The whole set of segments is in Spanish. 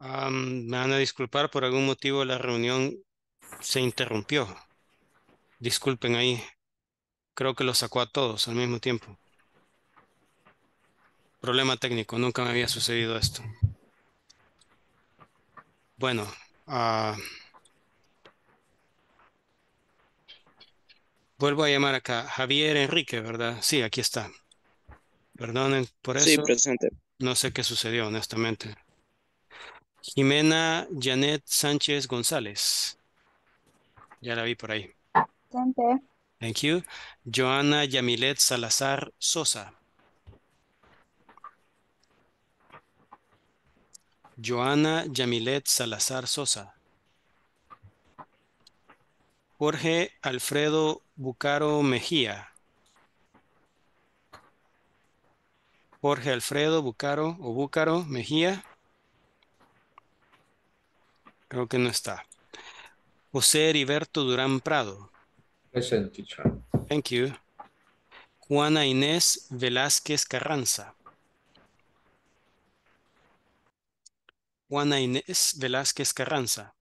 me van a disculpar, por algún motivo la reunión se interrumpió. Disculpen ahí. Creo que lo sacó a todos al mismo tiempo. Problema técnico, nunca me había sucedido esto. Bueno, ah, vuelvo a llamar acá. Javier Enrique, ¿verdad? Sí, aquí está. Perdonen por eso. Sí, presente. No sé qué sucedió, honestamente. Jimena Janet Sánchez González. Ya la vi por ahí. Gracias. Thank you. Joana Yamilet Salazar Sosa. Joana Yamilet Salazar Sosa. Jorge Alfredo Bucaro Mejía. Jorge Alfredo Bucaro o Bucaro Mejía. Creo que no está. José Heriberto Durán Prado. Presente. teacher. Thank you. Juana Inés Velázquez Carranza. Juana Inés Velázquez Carranza.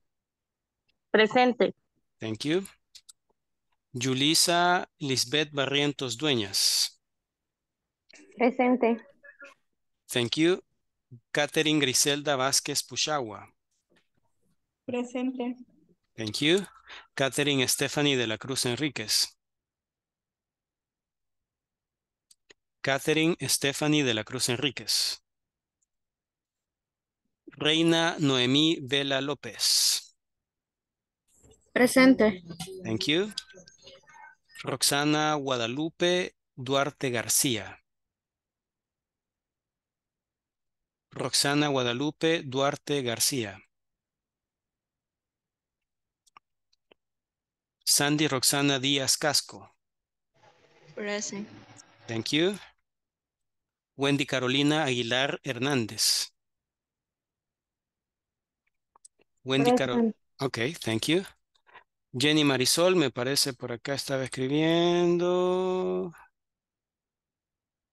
Presente. Thank you. Yulisa Lisbeth Barrientos Dueñas. Presente. Thank you. Catherine Griselda Vázquez Puchagua. Presente. Thank you. Catherine Stephanie de la Cruz Enríquez. Catherine Stephanie de la Cruz Enríquez. Reina Noemí Vela López. Presente. Thank you. Roxana Guadalupe Duarte García. Roxana Guadalupe Duarte García. Sandy Roxana Díaz Casco. Present. Thank you. Wendy Carolina Aguilar Hernández. Wendy Carolina. Ok, thank you. Jenny Marisol, me parece por acá estaba escribiendo.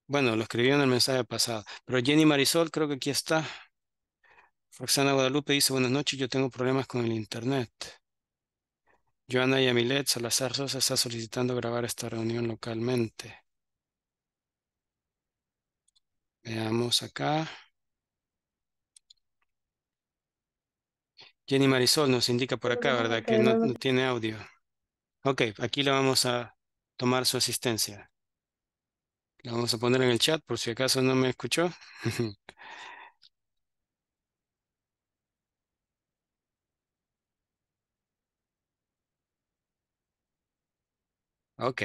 Bueno, lo escribió en el mensaje pasado. Pero Jenny Marisol, creo que aquí está. Roxana Guadalupe dice, buenas noches, yo tengo problemas con el internet. Joana Yamilet Salazar Sosa está solicitando grabar esta reunión localmente. Veamos acá. Jenny Marisol nos indica por acá, ¿verdad? Que eh, no, tiene audio. Ok, aquí le vamos a tomar su asistencia. La vamos a poner en el chat por si acaso no me escuchó. Ok.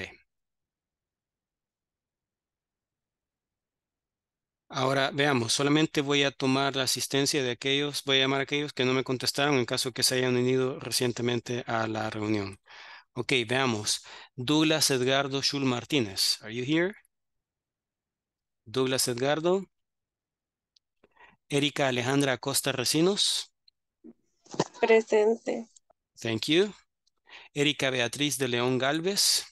Ahora veamos, solamente voy a tomar la asistencia de aquellos, voy a llamar a aquellos que no me contestaron en caso que se hayan unido recientemente a la reunión. Ok, veamos. Douglas Edgardo Shul Martínez, are you here? Douglas Edgardo. Erika Alejandra Acosta Recinos. Presente. Thank you. Erika Beatriz de León Galvez.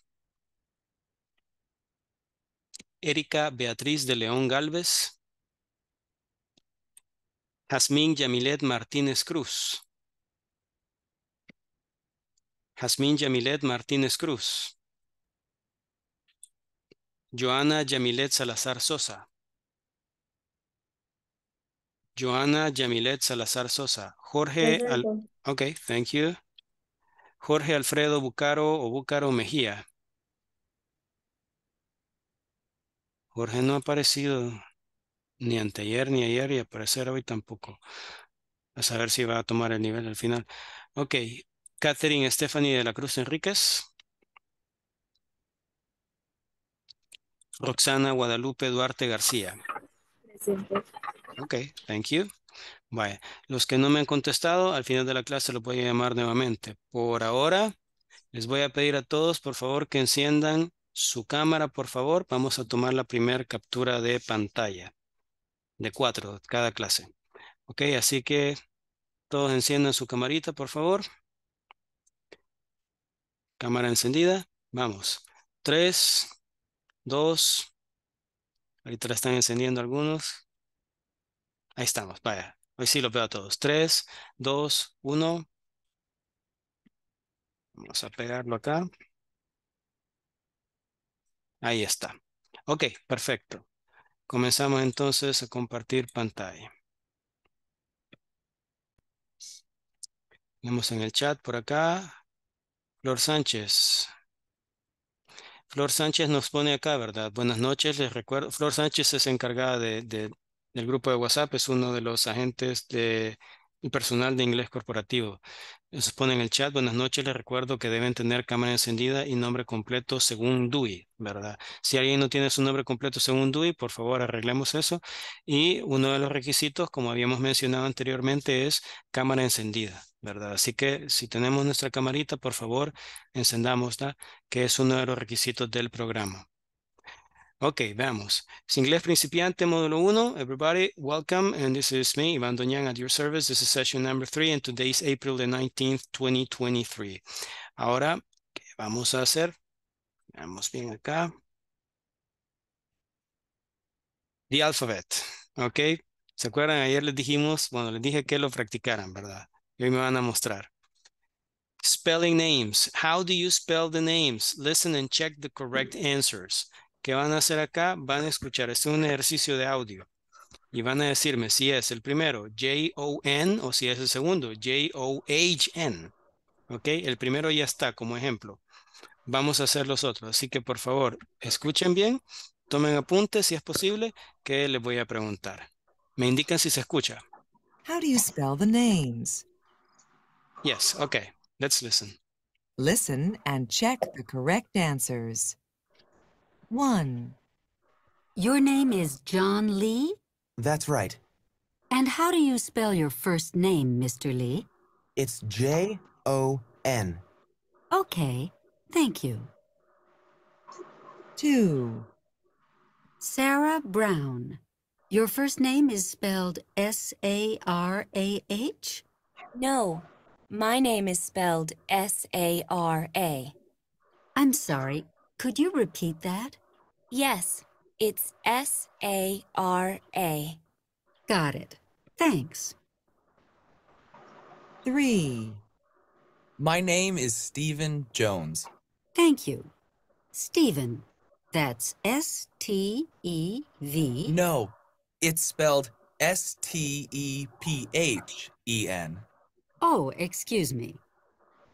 Erika Beatriz de León Galvez. Jazmín Yamilet Martínez Cruz. Jazmín Yamilet Martínez Cruz. Joana Yamilet Salazar Sosa. Joana Yamilet Salazar Sosa. Jorge, thank you. Jorge Alfredo Bucaro o Bucaro Mejía. Jorge no ha aparecido ni anteayer ni ayer y aparecer hoy tampoco. A saber si va a tomar el nivel al final. Ok. Catherine Stephanie de la Cruz Enríquez. Roxana Guadalupe Duarte García. Ok, thank you. Vaya, los que no me han contestado, al final de la clase los voy a llamar nuevamente. Por ahora, les voy a pedir a todos, por favor, que enciendan su cámara, por favor. Vamos a tomar la primera captura de pantalla de cuatro cada clase. Ok, así que todos enciendan su camarita, por favor. Cámara encendida. Vamos. Tres, dos. Ahorita la están encendiendo algunos. Ahí estamos, vaya. Hoy sí lo veo a todos. Tres, dos, uno. Vamos a pegarlo acá. Ahí está. Ok, perfecto. Comenzamos entonces a compartir pantalla. Vemos en el chat por acá. Flor Sánchez. Flor Sánchez nos pone acá, ¿verdad? Buenas noches, les recuerdo. Flor Sánchez es encargada de, del grupo de WhatsApp, es uno de los agentes de personal de inglés corporativo. Se pone en el chat, buenas noches, les recuerdo que deben tener cámara encendida y nombre completo según DUI, ¿verdad? Si alguien no tiene su nombre completo según DUI, por favor arreglemos eso. Y uno de los requisitos, como habíamos mencionado anteriormente, es cámara encendida, ¿verdad? Así que si tenemos nuestra camarita, por favor, encendámosla, que es uno de los requisitos del programa. Ok, vamos. Inglés principiante, módulo 1. Everybody, welcome. And this is me, Ivan Doñan, at your service. This is session number 3, and today is April the 19th, 2023. Ahora, ¿qué vamos a hacer? Vamos bien acá. The alphabet, ok. ¿Se acuerdan? Ayer les dijimos, bueno, les dije que lo practicaran, ¿verdad? Y hoy me van a mostrar. Spelling names. How do you spell the names? Listen and check the correct answers. ¿Qué van a hacer acá? Van a escuchar. es un ejercicio de audio. Y van a decirme si es el primero J-O-N o si es el segundo J-O-H-N. ¿Ok? El primero ya está como ejemplo. Vamos a hacer los otros. Así que por favor, escuchen bien, tomen apuntes si es posible, que les voy a preguntar. Me indican si se escucha. How do you spell the names? Yes, okay. Let's listen. Listen and check the correct answers. 1. Your name is John Lee? That's right. And how do you spell your first name, Mr. Lee? It's J-O-N. Okay, thank you. 2. Sarah Brown. Your first name is spelled S-A-R-A-H? No, my name is spelled S-A-R-A. -A. I'm sorry, could you repeat that? Yes, it's S A R A. Got it. Thanks. Three. My name is Stephen Jones. Thank you. Stephen. That's S T E V. No, it's spelled S T E P H E N. Oh, excuse me.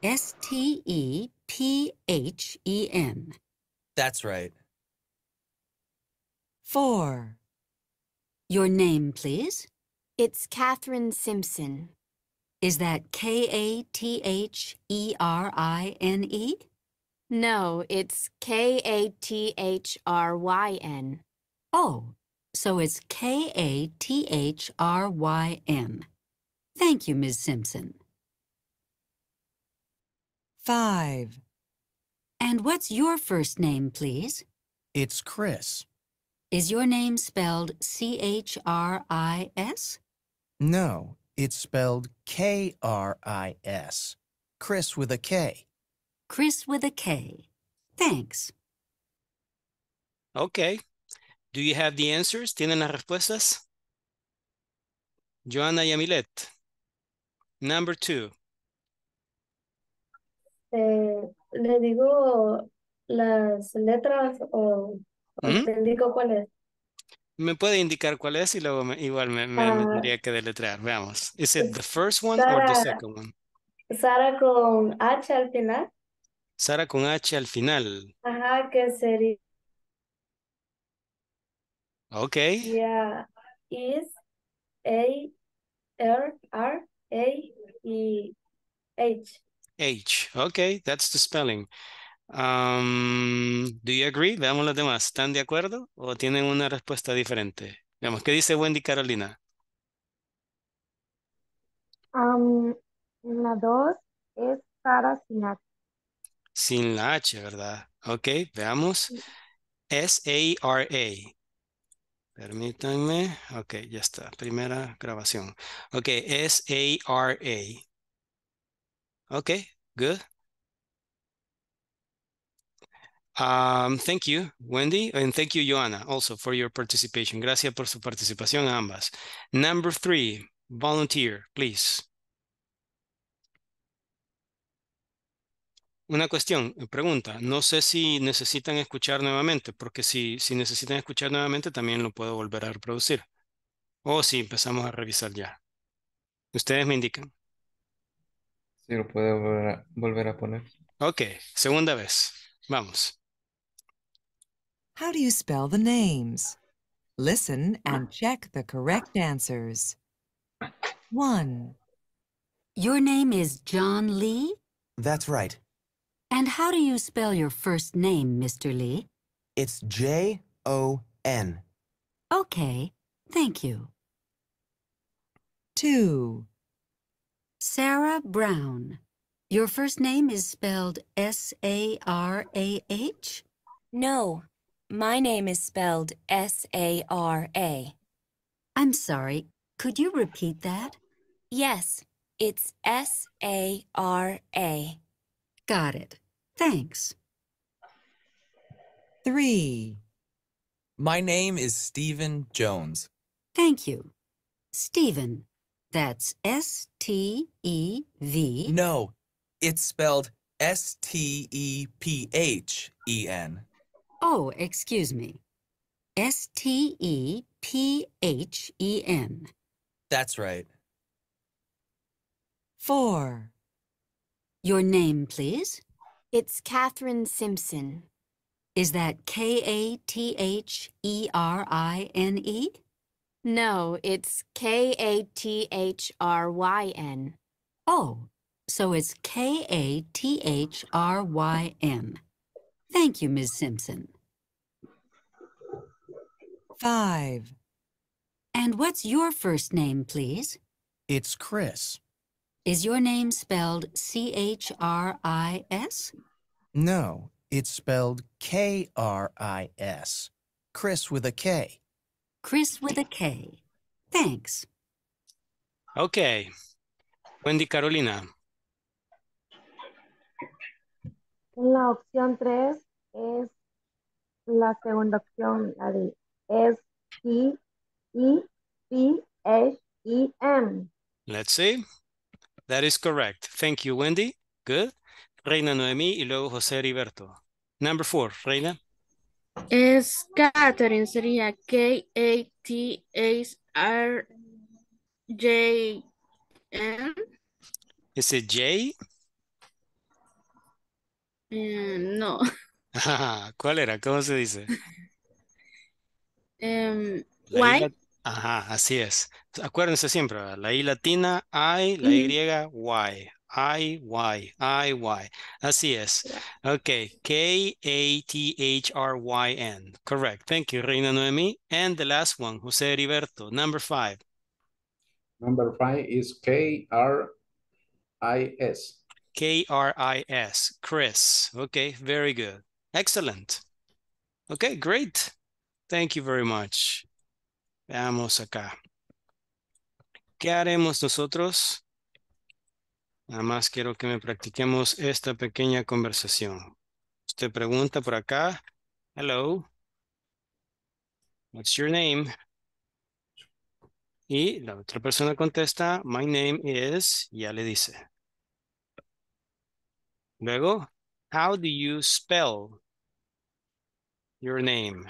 S T E P H E N. That's right. Four. Your name, please? It's Katherine Simpson. Is that K-A-T-H-E-R-I-N-E? -E? No, it's K-A-T-H-R-Y-N. Oh, so it's K-A-T-H-R-Y-N. Thank you, Ms. Simpson. 5. And what's your first name, please? It's Chris. Is your name spelled C-H-R-I-S? No, it's spelled K-R-I-S. Chris with a K. Chris with a K. Thanks. Okay. Do you have the answers? ¿Tienen las respuestas? Joanna Yamilet. Number two. Uh, le digo las letras o, ¿Mm? te indico cuál es. Me puede indicar cuál es y luego igual me, ah. tendría que deletrear. Veamos. ¿Is it the first one or the second one? Sara con H al final. Sara con H al final. Ajá, que sería. Ok. Yeah. Is A R R A E H. H. Ok, that's the spelling. Um, do you agree? Veamos los demás. ¿Están de acuerdo o tienen una respuesta diferente? Veamos, ¿qué dice Wendy Carolina? Um, la dos es para sin H. Sin la H, ¿verdad? Ok, veamos. S-A-R-A. Permítanme. Ok, ya está. Primera grabación. Ok, S-A-R-A. Okay, good. Um, thank you, Wendy, and thank you, Joanna, also for your participation. Gracias por su participación a ambas. Number three, volunteer, please. Una cuestión, pregunta. No sé si necesitan escuchar nuevamente, porque si, si necesitan escuchar nuevamente, también lo puedo volver a reproducir. O si empezamos a revisar ya. Ustedes me indican. Sí, lo puedo volver a, volver a poner. Ok, segunda vez. Vamos. How do you spell the names? Listen and check the correct answers. 1. Your name is John Lee? That's right. And how do you spell your first name, Mr. Lee? It's J-O-N. Okay, thank you. 2. Sarah Brown. Your first name is spelled S-A-R-A-H? No, my name is spelled S-A-R-A. I'm sorry, could you repeat that? Yes, it's S-A-R-A. Got it. Thanks. Three. My name is Stephen Jones. Thank you. Stephen, that's S-T-E-V. No, it's spelled S-T-E-P-H-E-N. Oh, excuse me. S-T-E-P-H-E-N. That's right. Four. Your name, please? It's Katherine Simpson. Is that K-A-T-H-E-R-I-N-E? -E? No, it's K-A-T-H-R-Y-N. Oh, so it's K-A-T-H-R-Y-N. Thank you, Ms. Simpson. Five. And what's your first name, please? It's Chris. Is your name spelled C-H-R-I-S? No, it's spelled K-R-I-S. Chris with a K. Chris with a K. Thanks. Okay. Wendy Carolina. La opción 3 es la segunda opción, la de E P H E M. Let's see. That is correct. Thank you, Wendy. Good. Reina Noemí y luego José Heriberto. Number four, Reina. Es Catherine, sería K-A-T-H-R-J-N. E r j n ese J? no. ¿Cuál era? ¿Cómo se dice? Em, y, ajá, así es. Acuérdense siempre, la I latina, I, la mm. Y, Y, I Y I Y. Así es. Yeah. Okay. K A T H R Y N. Correct. Thank you, Reina Noemi. And the last one, Jose Heriberto, number five. Number five is K R I S. K R I S. Chris. Okay. Very good. Excellent. Okay. Great. Thank you very much. Veamos acá. ¿Qué haremos nosotros? Nada más quiero que me practiquemos esta pequeña conversación. Usted pregunta por acá. Hello. What's your name? Y la otra persona contesta, my name is, ya le dice. Luego, how do you spell your name?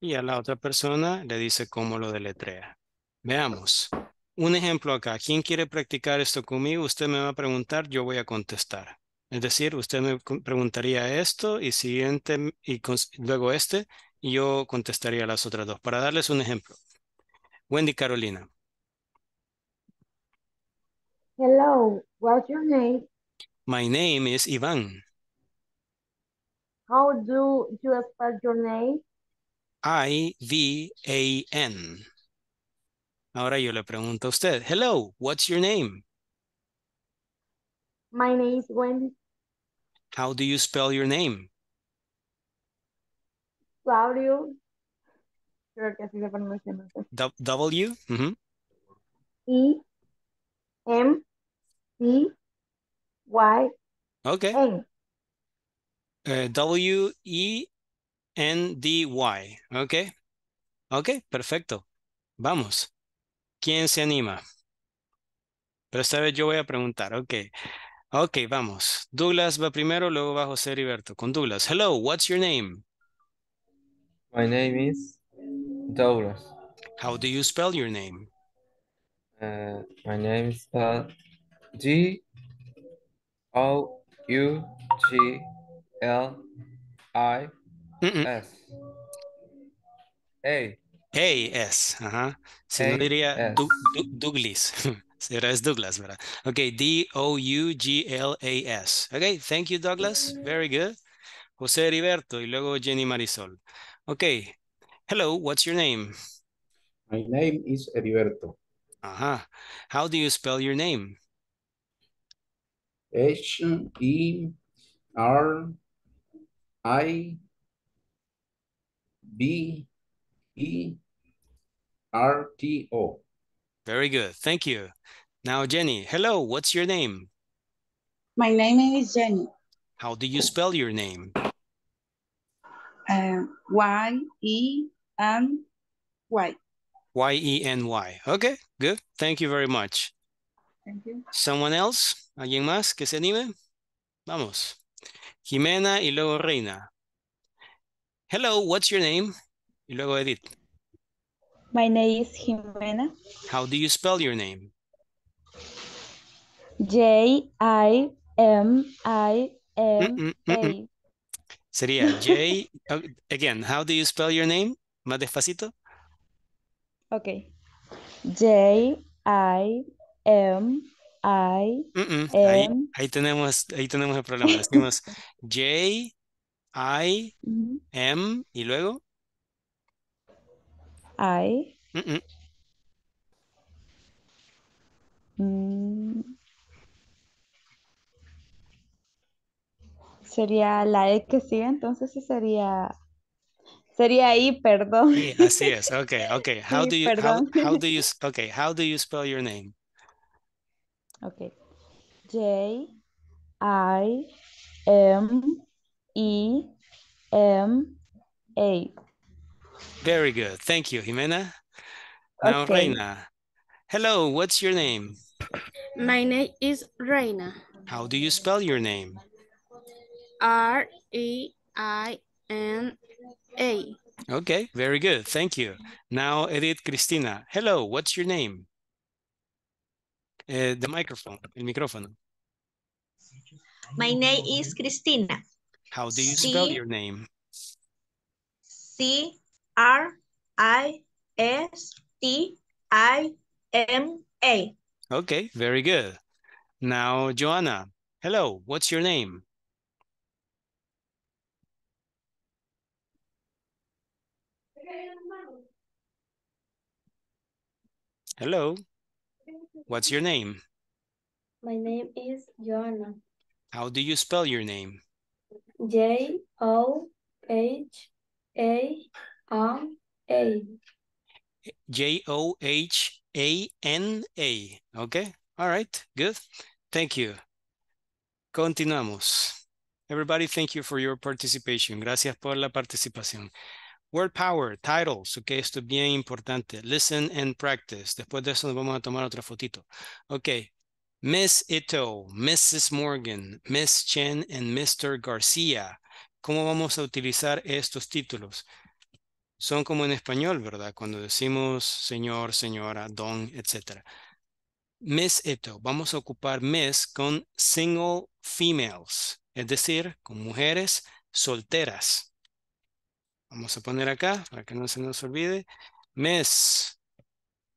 Y a la otra persona le dice cómo lo deletrea. Veamos un ejemplo acá, ¿quién quiere practicar esto conmigo? Usted me va a preguntar, yo voy a contestar. Es decir, usted me preguntaría esto y siguiente mm, y luego este y yo contestaría las otras dos. Para darles un ejemplo. Wendy Carolina. Hello, what's your name? My name is Ivan. How do you spell your name? I-V-A-N. Ahora yo le pregunto a usted. Hello, what's your name? My name is Wendy. How do you spell your name? W. Creo que así se pronuncia. W. E. M. C. Y. Okay. Eh, w. E. N. D. Y. Okay. Ok, perfecto. Vamos. ¿Quién se anima? Pero esta vez yo voy a preguntar, ok. Ok, vamos. Douglas va primero, luego va José Heriberto. Con Douglas. Hello, what's your name? My name is Douglas. How do you spell your name? Uh, my name is D O U G L I S. AS, ajá. Si no diría du, du, Douglas. Será es Douglas, ¿verdad? Ok, D-O-U-G-L-A-S. Ok, thank you, Douglas. Very good. José Heriberto y luego Jenny Marisol. Ok, hello, what's your name? My name is Heriberto. Ajá. How do you spell your name? H-E-R-I-B-E RTO. Very good. Thank you. Now, Jenny, hello, what's your name? My name is Jenny. How do you spell your name? Uh, Y-E-N-Y. Y-E-N-Y. Okay, good. Thank you very much. Thank you. Someone else? ¿Alguien más que se anime? Vamos. Jimena y luego Reina. Hello, what's your name? Y luego Edith. My name is Jimena. How do you spell your name? J-I-M-I-M-A. Mm, mm, mm, Sería J, oh, again, how do you spell your name? Más despacito. Ok. J-I-M-I-M. Ahí, tenemos, ahí tenemos el problema. Decimos J, I, M, y luego. I. Mm Sería la E que sigue, entonces sería sería I, perdón. Sí, así es. Okay, okay. How do you how, how do you okay, how do you spell your name? Okay. J I M E M A. Very good. Thank you, Jimena. Now, okay. Reina. Hello, what's your name? My name is Reina. How do you spell your name? R-E-I-N-A. Okay, very good. Thank you. Now, Edith Cristina. Hello, what's your name? Uh, the microphone, el microphone. My name is Cristina. How do you spell C your name? C R I S T I M A. Okay, very good. Now, Joanna, hello, what's your name? Hello, what's your name? My name is Joanna. How do you spell your name? J O H A A. J-O-H-A-N-A. Okay. All right. Good. Thank you. Continuamos. Everybody, thank you for your participation. Gracias por la participación. Word power, titles, ok, esto es bien importante. Listen and practice. Después de eso nos vamos a tomar otra fotito. Ok, Miss Ito, Mrs. Morgan, Miss Chen and Mr. García. ¿Cómo vamos a utilizar estos títulos? son como en español, ¿verdad? Cuando decimos señor, señora, don, etc. Mes Eto, vamos a ocupar mes con single females, es decir, con mujeres solteras. Vamos a poner acá para que no se nos olvide. mes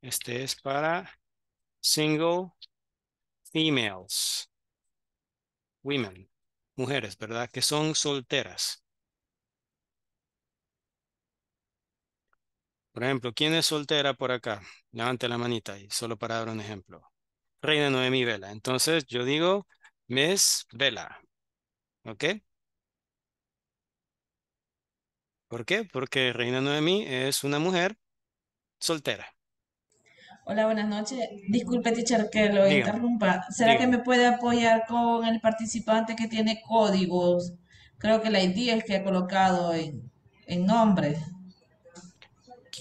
Este es para single females. Women. Mujeres, ¿verdad? Que son solteras. Por ejemplo, ¿quién es soltera por acá? Levante la manita ahí, solo para dar un ejemplo. Reina Noemi Vela. Entonces yo digo Miss Vela. ¿Ok? ¿Por qué? Porque Reina Noemi es una mujer soltera. Hola, buenas noches. Disculpe, teacher, que lo interrumpa. ¿Será que me puede apoyar con el participante que tiene códigos? Creo que la idea es que he colocado en, en nombre.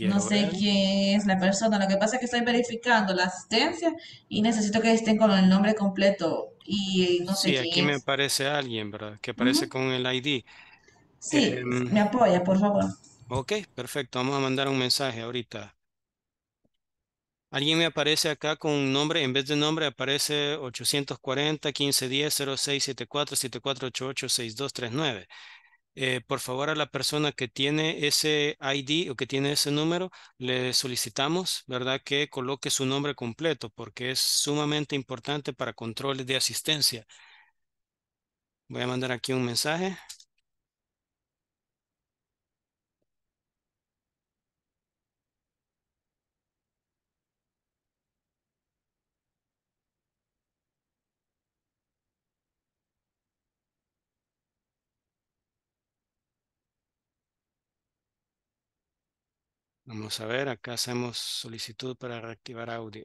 No sé quién es la persona. Lo que pasa es que estoy verificando la asistencia y necesito que estén con el nombre completo y no sé Sí, aquí me aparece alguien, ¿verdad? Que aparece con el ID. Sí, em, me apoya, por favor. ok, perfecto. Vamos a mandar un mensaje ahorita. Alguien me aparece acá con un nombre, en vez de nombre aparece 840 1510 0674 7488 6239. Eh, por favor a la persona que tiene ese ID o que tiene ese número, le solicitamos, ¿verdad? Que coloque su nombre completo porque es sumamente importante para controles de asistencia. Voy a mandar aquí un mensaje. Vamos a ver, acá hacemos solicitud para reactivar audio.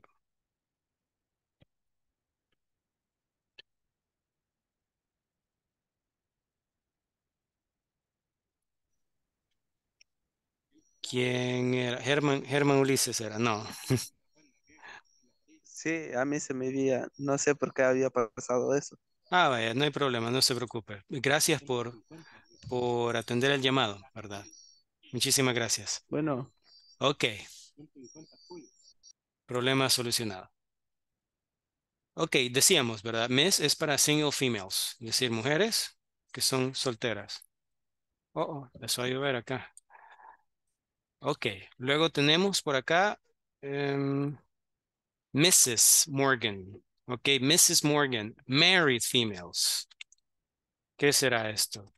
¿Quién era? Germán, Germán Ulises era, no. Sí, a mí se me veía. no sé por qué había pasado eso. Ah, vaya, no hay problema, no se preocupe. Gracias por, por atender el llamado, ¿verdad? Muchísimas gracias. Bueno, Ok. Problema solucionado. Ok, decíamos, ¿verdad? Miss es para single females, es decir, mujeres que son solteras. Oh, oh, empezó a llover acá. Ok, luego tenemos por acá Mrs. Em, Morgan. Ok, Mrs. Morgan, married females. ¿Qué será esto?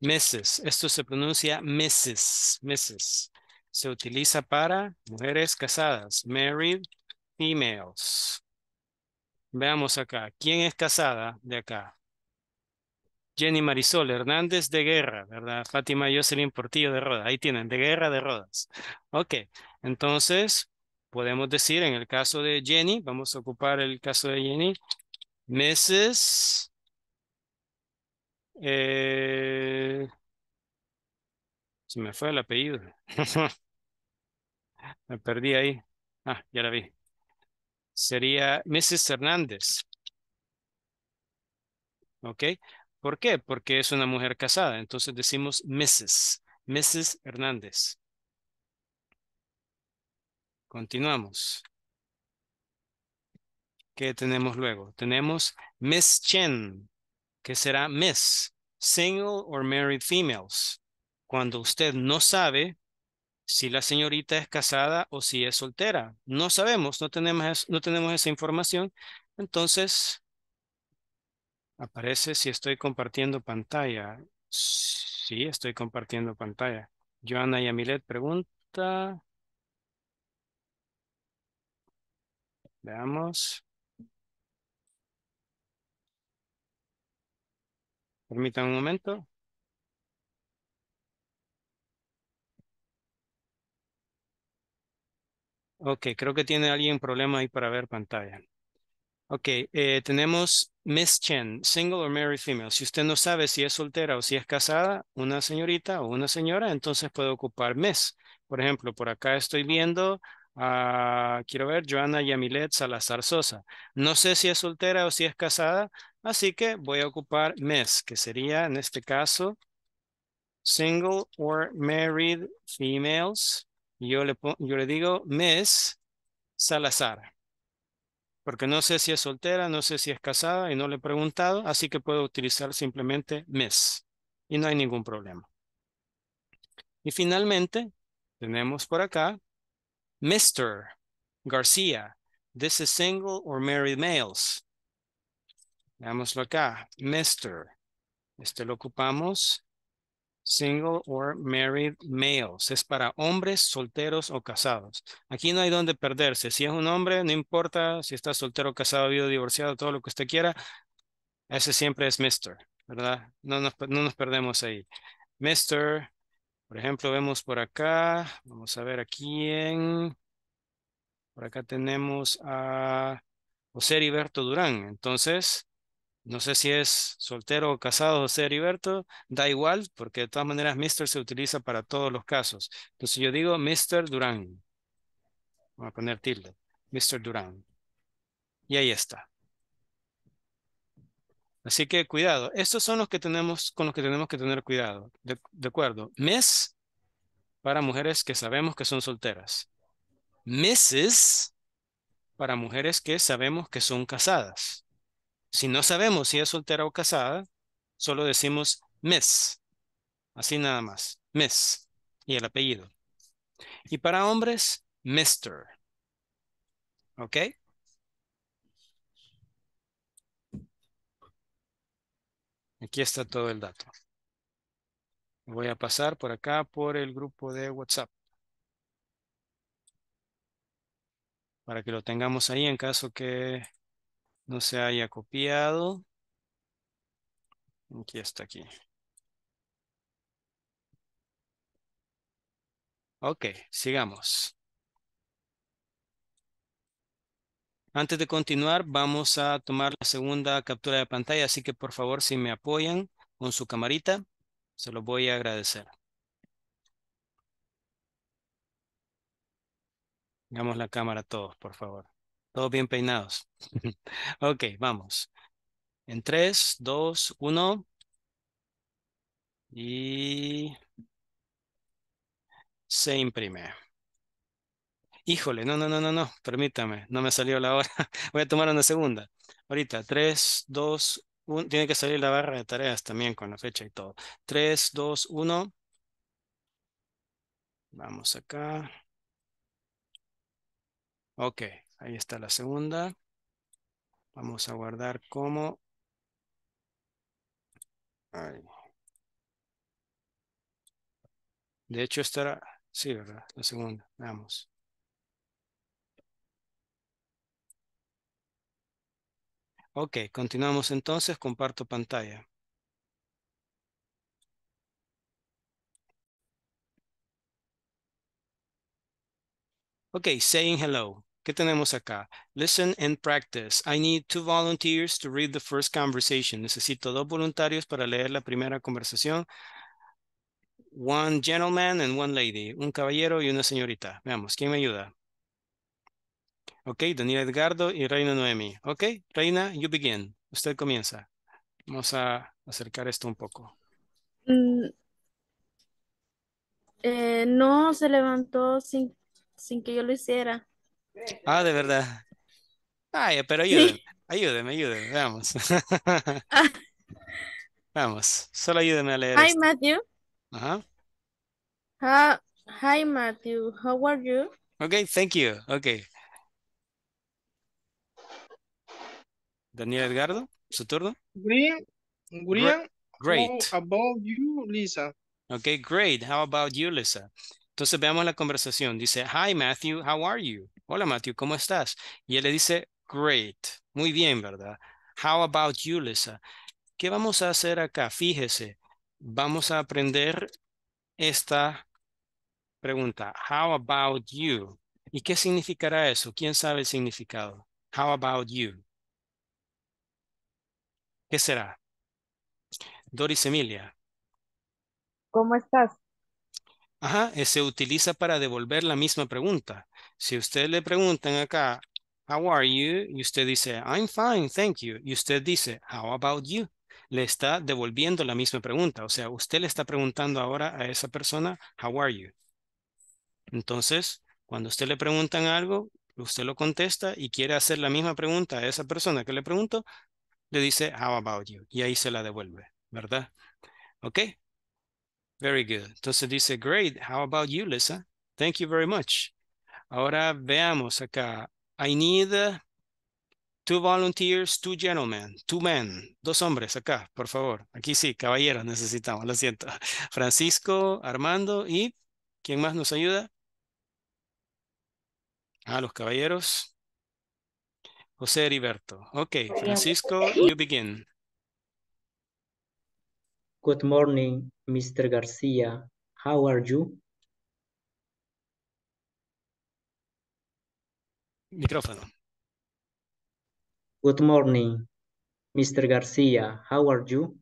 Mrs. Esto se pronuncia Mrs. Mrs se utiliza para mujeres casadas, married females. Veamos acá, ¿quién es casada de acá? Jenny Marisol Hernández de Guerra, ¿verdad? Fátima Jocelyn Portillo de Rodas. Ahí tienen, de Guerra de Rodas. Ok, entonces podemos decir en el caso de Jenny, vamos a ocupar el caso de Jenny, Mrs. Se me fue el apellido. me perdí ahí. Ah, ya la vi. Sería Mrs. Hernández. ¿Ok? ¿Por qué? Porque es una mujer casada. Entonces decimos Mrs. Mrs. Hernández. Continuamos. ¿Qué tenemos luego? Tenemos Miss Chen, que será Miss, single or married females cuando usted no sabe si la señorita es casada o si es soltera. No sabemos, no tenemos, no tenemos esa información. Entonces, aparece si estoy compartiendo pantalla. Sí, estoy compartiendo pantalla. Joana Yamilet pregunta. Veamos. Permítanme un momento. Ok, creo que tiene alguien problema ahí para ver pantalla. Ok, eh, tenemos Miss Chen, single or married female. Si usted no sabe si es soltera o si es casada, una señorita o una señora, entonces puede ocupar Miss. Por ejemplo, por acá estoy viendo a, quiero ver, Joana Yamilet Salazar Sosa. No sé si es soltera o si es casada, así que voy a ocupar Miss, que sería en este caso single or married females yo le, yo le digo Miss Salazar. Porque no sé si es soltera, no sé si es casada y no le he preguntado, así que puedo utilizar simplemente Miss. Y no hay ningún problema. Y finalmente, tenemos por acá Mr. García. This is single or married males. Veámoslo acá. Mr. Este lo ocupamos single or married males. Es para hombres solteros o casados. Aquí no hay donde perderse. Si es un hombre, no importa si está soltero, casado, viudo, divorciado, todo lo que usted quiera. Ese siempre es Mr., ¿verdad? No nos, no nos perdemos ahí. Mr., por ejemplo, vemos por acá. Vamos a ver a quién. Por acá tenemos a José Heriberto Durán. Entonces, no sé si es soltero o casado José Heriberto, da igual, porque de todas maneras Mr. se utiliza para todos los casos. Entonces yo digo Mr. Durán. Voy a poner tilde. Mr. Durán. Y ahí está. Así que cuidado. Estos son los que tenemos, con los que tenemos que tener cuidado. De, de acuerdo. Miss para mujeres que sabemos que son solteras. Mrs para mujeres que sabemos que son casadas. Si no sabemos si es soltera o casada, solo decimos Miss. Así nada más. Miss. Y el apellido. Y para hombres, Mister. ¿Ok? Aquí está todo el dato. Voy a pasar por acá por el grupo de WhatsApp. Para que lo tengamos ahí en caso que no se haya copiado. Aquí está aquí. Ok, sigamos. Antes de continuar, vamos a tomar la segunda captura de pantalla, así que por favor, si me apoyan con su camarita, se los voy a agradecer. Veamos la cámara todos, por favor. Todos bien peinados. ok, vamos. En 3, 2, 1. Y se imprime. Híjole, no, no, no, no, no, permítame, no me salió la hora. Voy a tomar una segunda. Ahorita, 3, 2, 1. Tiene que salir la barra de tareas también con la fecha y todo. 3, 2, 1. Vamos acá. Ok, Ahí está la segunda. Vamos a guardar como... De hecho, estará... Sí, ¿verdad? La segunda. Vamos. Ok, continuamos entonces. Comparto pantalla. Ok, saying hello. ¿Qué tenemos acá? Listen and practice. I need two volunteers to read the first conversation. Necesito dos voluntarios para leer la primera conversación. One gentleman and one lady. Un caballero y una señorita. Veamos, ¿quién me ayuda? Ok, Daniel Edgardo y Reina Noemi. Ok, Reina, you begin. Usted comienza. Vamos a acercar esto un poco. Mm, eh, no, se levantó sin, sin que yo lo hiciera. Ah, de verdad. Ay, pero ayúdenme, ayúdeme, ayúdenme, ayúdenme, vamos. Ah. Vamos, solo ayúdenme a leer. Hi, Matthew. Ajá. hi, Matthew. How are you? Okay, thank you. Okay. Daniel Edgardo, su turno. Green, green. Great. How about you, Lisa? Okay, great. How about you, Lisa? Entonces veamos la conversación. Dice, hi Matthew, how are you? Hola Matthew, ¿cómo estás? Y él le dice, great, muy bien, ¿verdad? How about you, Lisa? ¿Qué vamos a hacer acá? Fíjese, vamos a aprender esta pregunta. How about you? ¿Y qué significará eso? ¿Quién sabe el significado? How about you? ¿Qué será? Doris Emilia. ¿Cómo estás? Ajá, eh, se utiliza para devolver la misma pregunta. Si usted le preguntan acá, how are you? Y usted dice, I'm fine, thank you. Y usted dice, how about you? Le está devolviendo la misma pregunta. O sea, usted le está preguntando ahora a esa persona, how are you? Entonces, cuando usted le preguntan algo, usted lo contesta y quiere hacer la misma pregunta a esa persona que le preguntó, le dice, how about you? Y ahí se la devuelve, ¿verdad? ¿Ok? Very good. Entonces dice, great, how about you, Lisa? Thank you very much. Ahora veamos acá. I need two volunteers, two gentlemen, two men, dos hombres acá, por favor. Aquí sí, caballeros necesitamos, lo siento. Francisco, Armando y ¿quién más nos ayuda? Ah, los caballeros. José Heriberto. Ok, Francisco, you begin. Good morning, Mr. Garcia. How are you? Micrófono. Good morning, Mr. Garcia. How are you?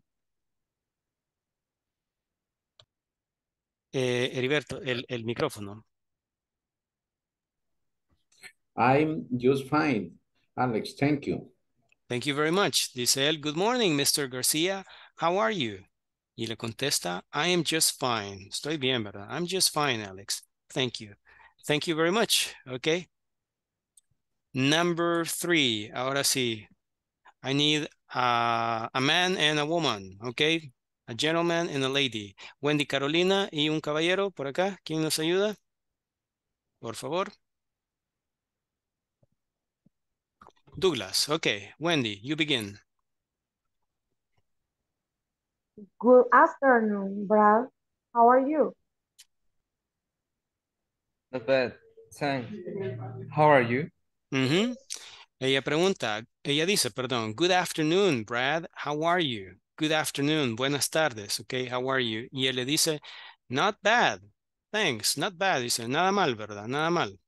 Eh, Heriberto, el, el micrófono. I'm just fine. Alex, thank you. Thank you very much. Diesel, good morning, Mr. Garcia. How are you? Y le contesta, I am just fine. Estoy bien, ¿verdad? I'm just fine, Alex. Thank you. Thank you very much. Okay. Number three. Ahora sí. I need a a man and a woman. Okay. A gentleman and a lady. Wendy Carolina y un caballero por acá. ¿Quién nos ayuda? Por favor. Douglas. Okay. Wendy, you begin. Good afternoon, Brad. How are you? Not bad. Thanks. How are you? Mm-hmm. Ella pregunta, ella dice, perdón, good afternoon, Brad. How are you? Good afternoon, buenas tardes. Okay, how are you? Y él le dice, not bad. Thanks, not bad. Dice, nada mal, ¿verdad? Nada mal.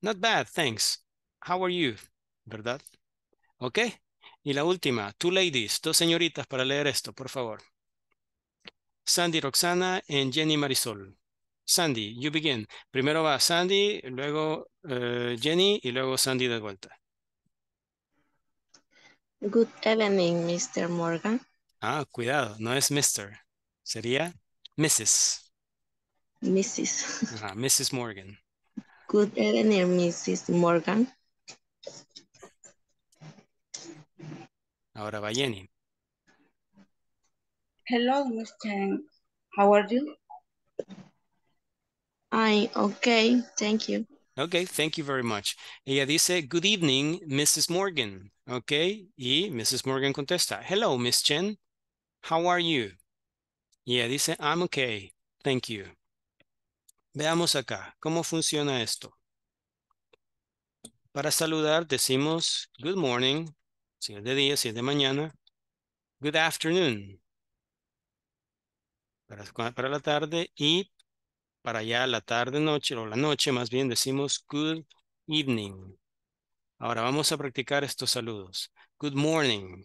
Not bad, thanks. How are you? ¿Verdad? Ok. Y la última, two ladies, dos señoritas para leer esto, por favor. Sandy Roxana y Jenny Marisol. Sandy, you begin. Primero va Sandy, luego eh, Jenny y luego Sandy de vuelta. Good evening, Mr. Morgan. Ah, cuidado, no es Mr. Sería Mrs. Mrs. Mrs. Morgan. Good evening, Mrs. Morgan. Ahora va Jenny. Hello, Miss Chen. How are you? I'm okay, thank you. Okay, thank you very much. Ella dice, good evening, Mrs. Morgan. Okay, y Mrs. Morgan contesta, hello, Miss Chen. How are you? ella dice, I'm okay, thank you. Veamos acá, ¿cómo funciona esto? Para saludar decimos, good morning, si es de día, si es de mañana. Good afternoon, para, la tarde y para ya la tarde, noche, o la noche más bien decimos good evening. Ahora vamos a practicar estos saludos. Good morning.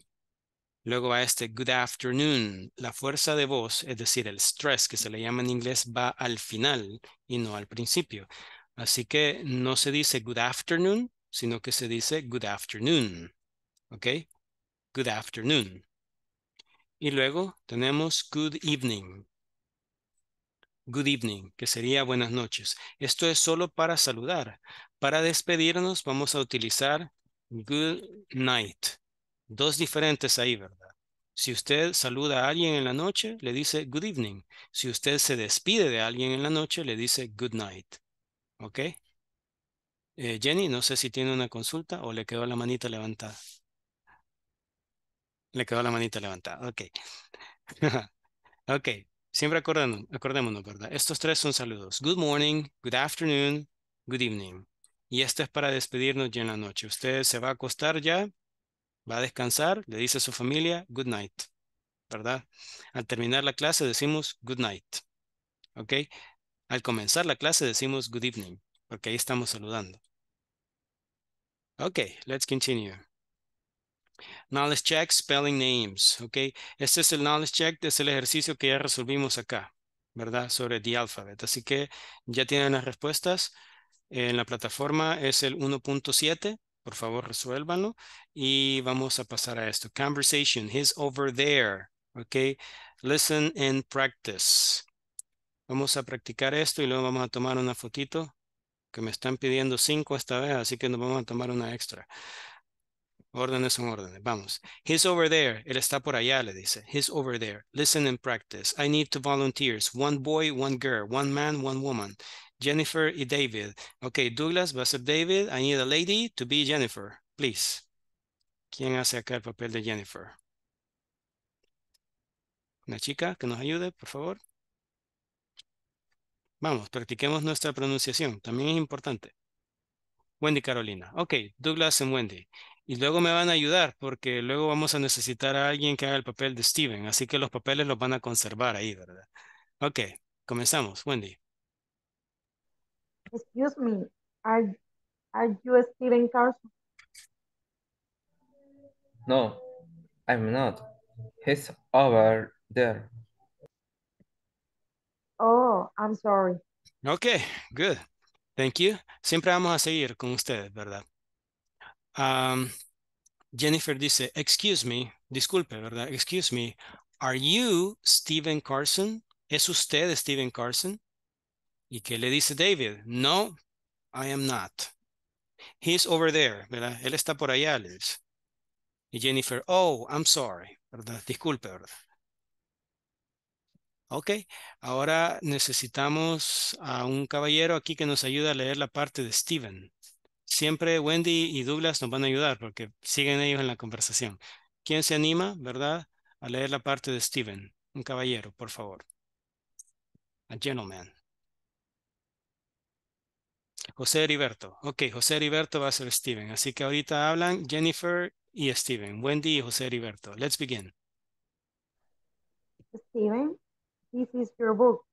Luego va este good afternoon. La fuerza de voz, es decir, el stress que se le llama en inglés, va al final y no al principio. Así que no se dice good afternoon, sino que se dice good afternoon. ¿Ok? Good afternoon. Y luego tenemos good evening good evening, que sería buenas noches. Esto es solo para saludar. Para despedirnos vamos a utilizar good night. Dos diferentes ahí, ¿verdad? Si usted saluda a alguien en la noche, le dice good evening. Si usted se despide de alguien en la noche, le dice good night. ¿Ok? Eh, Jenny, no sé si tiene una consulta o le quedó la manita levantada. Le quedó la manita levantada. Ok. ok. Siempre acordémonos, acordémonos, ¿verdad? Estos tres son saludos. Good morning, good afternoon, good evening. Y esto es para despedirnos ya en la noche. Usted se va a acostar ya, va a descansar, le dice a su familia good night, ¿verdad? Al terminar la clase decimos good night, ¿ok? Al comenzar la clase decimos good evening, porque ahí estamos saludando. Ok, let's continue. Knowledge check, spelling names, ¿ok? Este es el knowledge check, es el ejercicio que ya resolvimos acá, ¿verdad? Sobre The Alphabet. Así que ya tienen las respuestas. En la plataforma es el 1.7. Por favor, resuélvanlo. Y vamos a pasar a esto. Conversation, he's over there, ¿ok? Listen and practice. Vamos a practicar esto y luego vamos a tomar una fotito que me están pidiendo cinco esta vez, así que nos vamos a tomar una extra. Órdenes son órdenes. Vamos. He's over there. Él está por allá, le dice. He's over there. Listen and practice. I need two volunteers. One boy, one girl. One man, one woman. Jennifer y David. Ok, Douglas va a ser David. I need a lady to be Jennifer, please. ¿Quién hace acá el papel de Jennifer? Una chica que nos ayude, por favor. Vamos, practiquemos nuestra pronunciación. También es importante. Wendy Carolina. Ok, Douglas and Wendy. Y luego me van a ayudar porque luego vamos a necesitar a alguien que haga el papel de Steven. Así que los papeles los van a conservar ahí, ¿verdad? Ok, comenzamos. Wendy. Excuse me, are, you Steven Carson? No, I'm not. He's over there. Oh, I'm sorry. Ok, good. Thank you. Siempre vamos a seguir con ustedes, ¿verdad? Jennifer dice, excuse me, disculpe, ¿verdad? Excuse me, are you Steven Carson? ¿Es usted Steven Carson? ¿Y qué le dice David? No, I am not. He's over there, ¿verdad? Él está por allá, Alex. Y Jennifer, oh, I'm sorry, ¿verdad? Disculpe, ¿verdad? Ok, ahora necesitamos a un caballero aquí que nos ayude a leer la parte de Steven siempre Wendy y Douglas nos van a ayudar porque siguen ellos en la conversación. ¿Quién se anima, verdad, a leer la parte de Steven? Un caballero, por favor. A gentleman. José Heriberto. Ok, José Heriberto va a ser Steven. Así que ahorita hablan Jennifer y Steven. Wendy y José Heriberto. Let's begin. Steven, this is your book.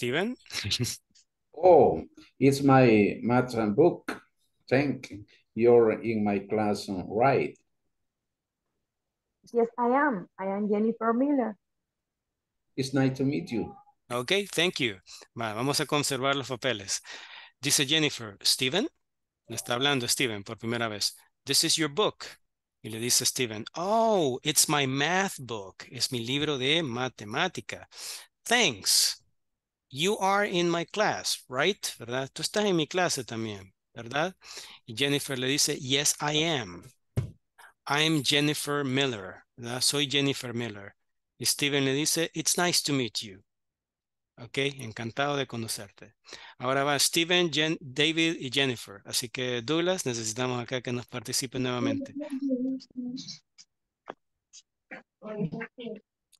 Stephen. oh, it's my math book. Thank you. You're in my class, right? Yes, I am. I am Jennifer Miller. It's nice to meet you. Okay, thank you. Vamos a conservar los papeles. Dice Jennifer, Steven, le está hablando Steven por primera vez. This is your book. Y le dice Steven, oh, it's my math book. Es mi libro de matemática. Thanks. You are in my class, right? ¿Verdad? Tú estás en mi clase también, ¿verdad? Y Jennifer le dice, yes, I am. I'm Jennifer Miller, ¿verdad? Soy Jennifer Miller. Y Steven le dice, it's nice to meet you. Ok, encantado de conocerte. Ahora va Steven, David y Jennifer. Así que Douglas, necesitamos acá que nos participe nuevamente.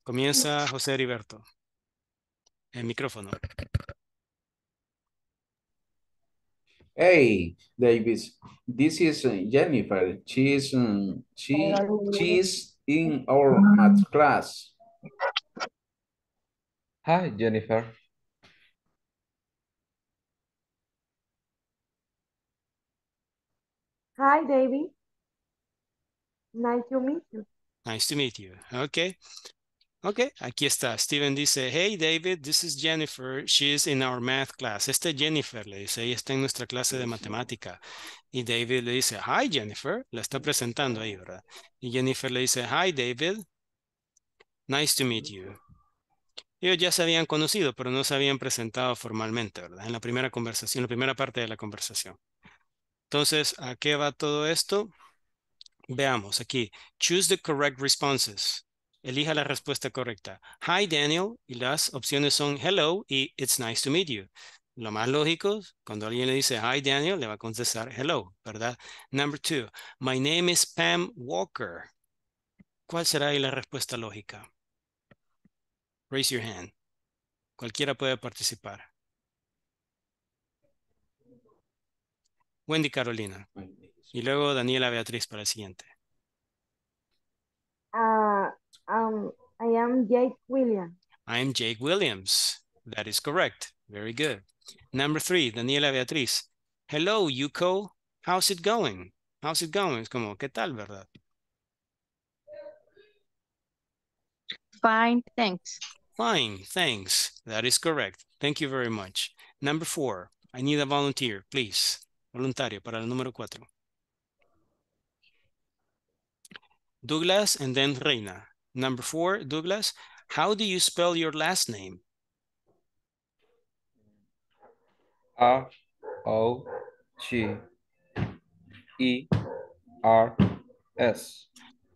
Comienza José Heriberto. El micrófono. Hey, Davis, this is uh, Jennifer. She's, she, um, she's in our math class. Hi, Jennifer. Hi, David. Nice to meet you. Nice to meet you. Okay. Ok, aquí está. Steven dice, hey David, this is Jennifer. She is in our math class. Este Jennifer le dice, ella está en nuestra clase de matemática. Y David le dice, hi Jennifer. La está presentando ahí, ¿verdad? Y Jennifer le dice, hi David. Nice to meet you. Ellos ya se habían conocido, pero no se habían presentado formalmente, ¿verdad? En la primera conversación, en la primera parte de la conversación. Entonces, ¿a qué va todo esto? Veamos aquí. Choose the correct responses elija la respuesta correcta. Hi, Daniel. Y las opciones son hello y it's nice to meet you. Lo más lógico, cuando alguien le dice hi, Daniel, le va a contestar hello, ¿verdad? Number two, my name is Pam Walker. ¿Cuál será la respuesta lógica? Raise your hand. Cualquiera puede participar. Wendy Carolina. Y luego Daniela Beatriz para el siguiente. Ah, Um, I am Jake Williams. I am Jake Williams. That is correct. Very good. Number three, Daniela Beatriz. Hello, Yuko. How's it going? How's it going? como, ¿qué tal, verdad? Fine, thanks. Fine, thanks. That is correct. Thank you very much. Number four, I need a volunteer, please. Voluntario para el número cuatro. Douglas and then Reina. Number four, Douglas, how do you spell your last name? R O G E R S.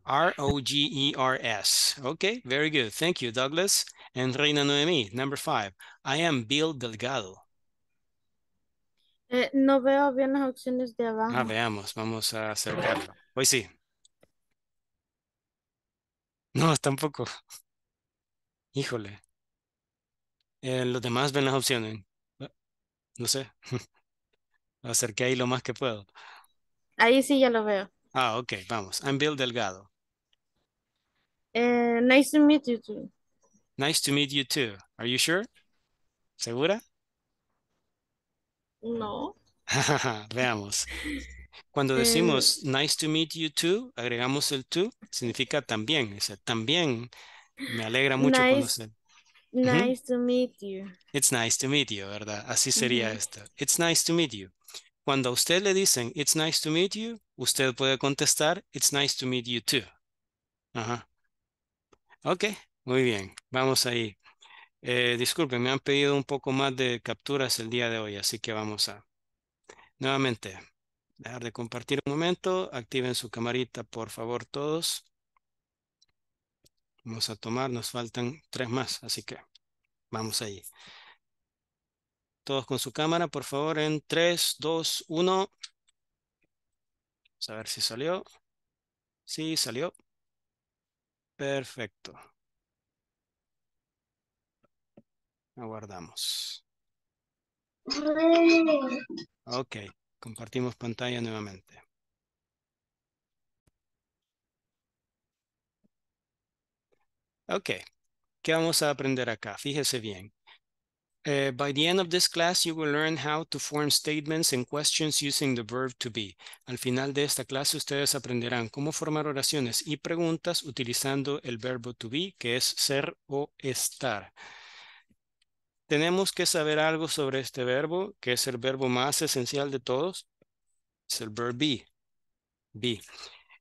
R O G E R S. Okay, very good. Thank you, Douglas. And Reina Noemi, number five. I am Bill Delgado. Eh, no veo bien las opciones de abajo. Ah, veamos, vamos a acercarlo. Hoy sí. No, tampoco. Híjole. Eh, los demás ven las opciones. Eh, no sé. Acerqué ahí lo más que puedo. Ahí sí ya lo veo. Ah, ok, vamos. I'm Bill Delgado. Eh, nice to meet you too. Nice to meet you too. Are you sure? ¿Segura? No. Veamos. Cuando eh, decimos nice to meet you too, agregamos el to, significa también. O sea, también me alegra mucho conocer. Nice to meet you. It's nice to meet you, ¿verdad? Así sería esto. It's nice to meet you. Cuando a usted le dicen it's nice to meet you, usted puede contestar it's nice to meet you too. Ajá. Ok, muy bien. Vamos ahí. Eh, disculpen, me han pedido un poco más de capturas el día de hoy, así que vamos a... Nuevamente, Dejar de compartir un momento. Activen su camarita, por favor, todos. Vamos a tomar, nos faltan tres más, así que vamos ahí Todos con su cámara, por favor, en tres, dos, uno Vamos a ver si salió. Sí, salió. Perfecto. Aguardamos. Ok. Compartimos pantalla nuevamente. Ok, ¿qué vamos a aprender acá? Fíjese bien. Eh, by the end of this class, you will learn how to form statements and questions using the verb to be. Al final de esta clase, ustedes aprenderán cómo formar oraciones y preguntas utilizando el verbo to be, que es ser o estar tenemos que saber algo sobre este verbo, que es el verbo más esencial de todos. Es el verbo be. Be.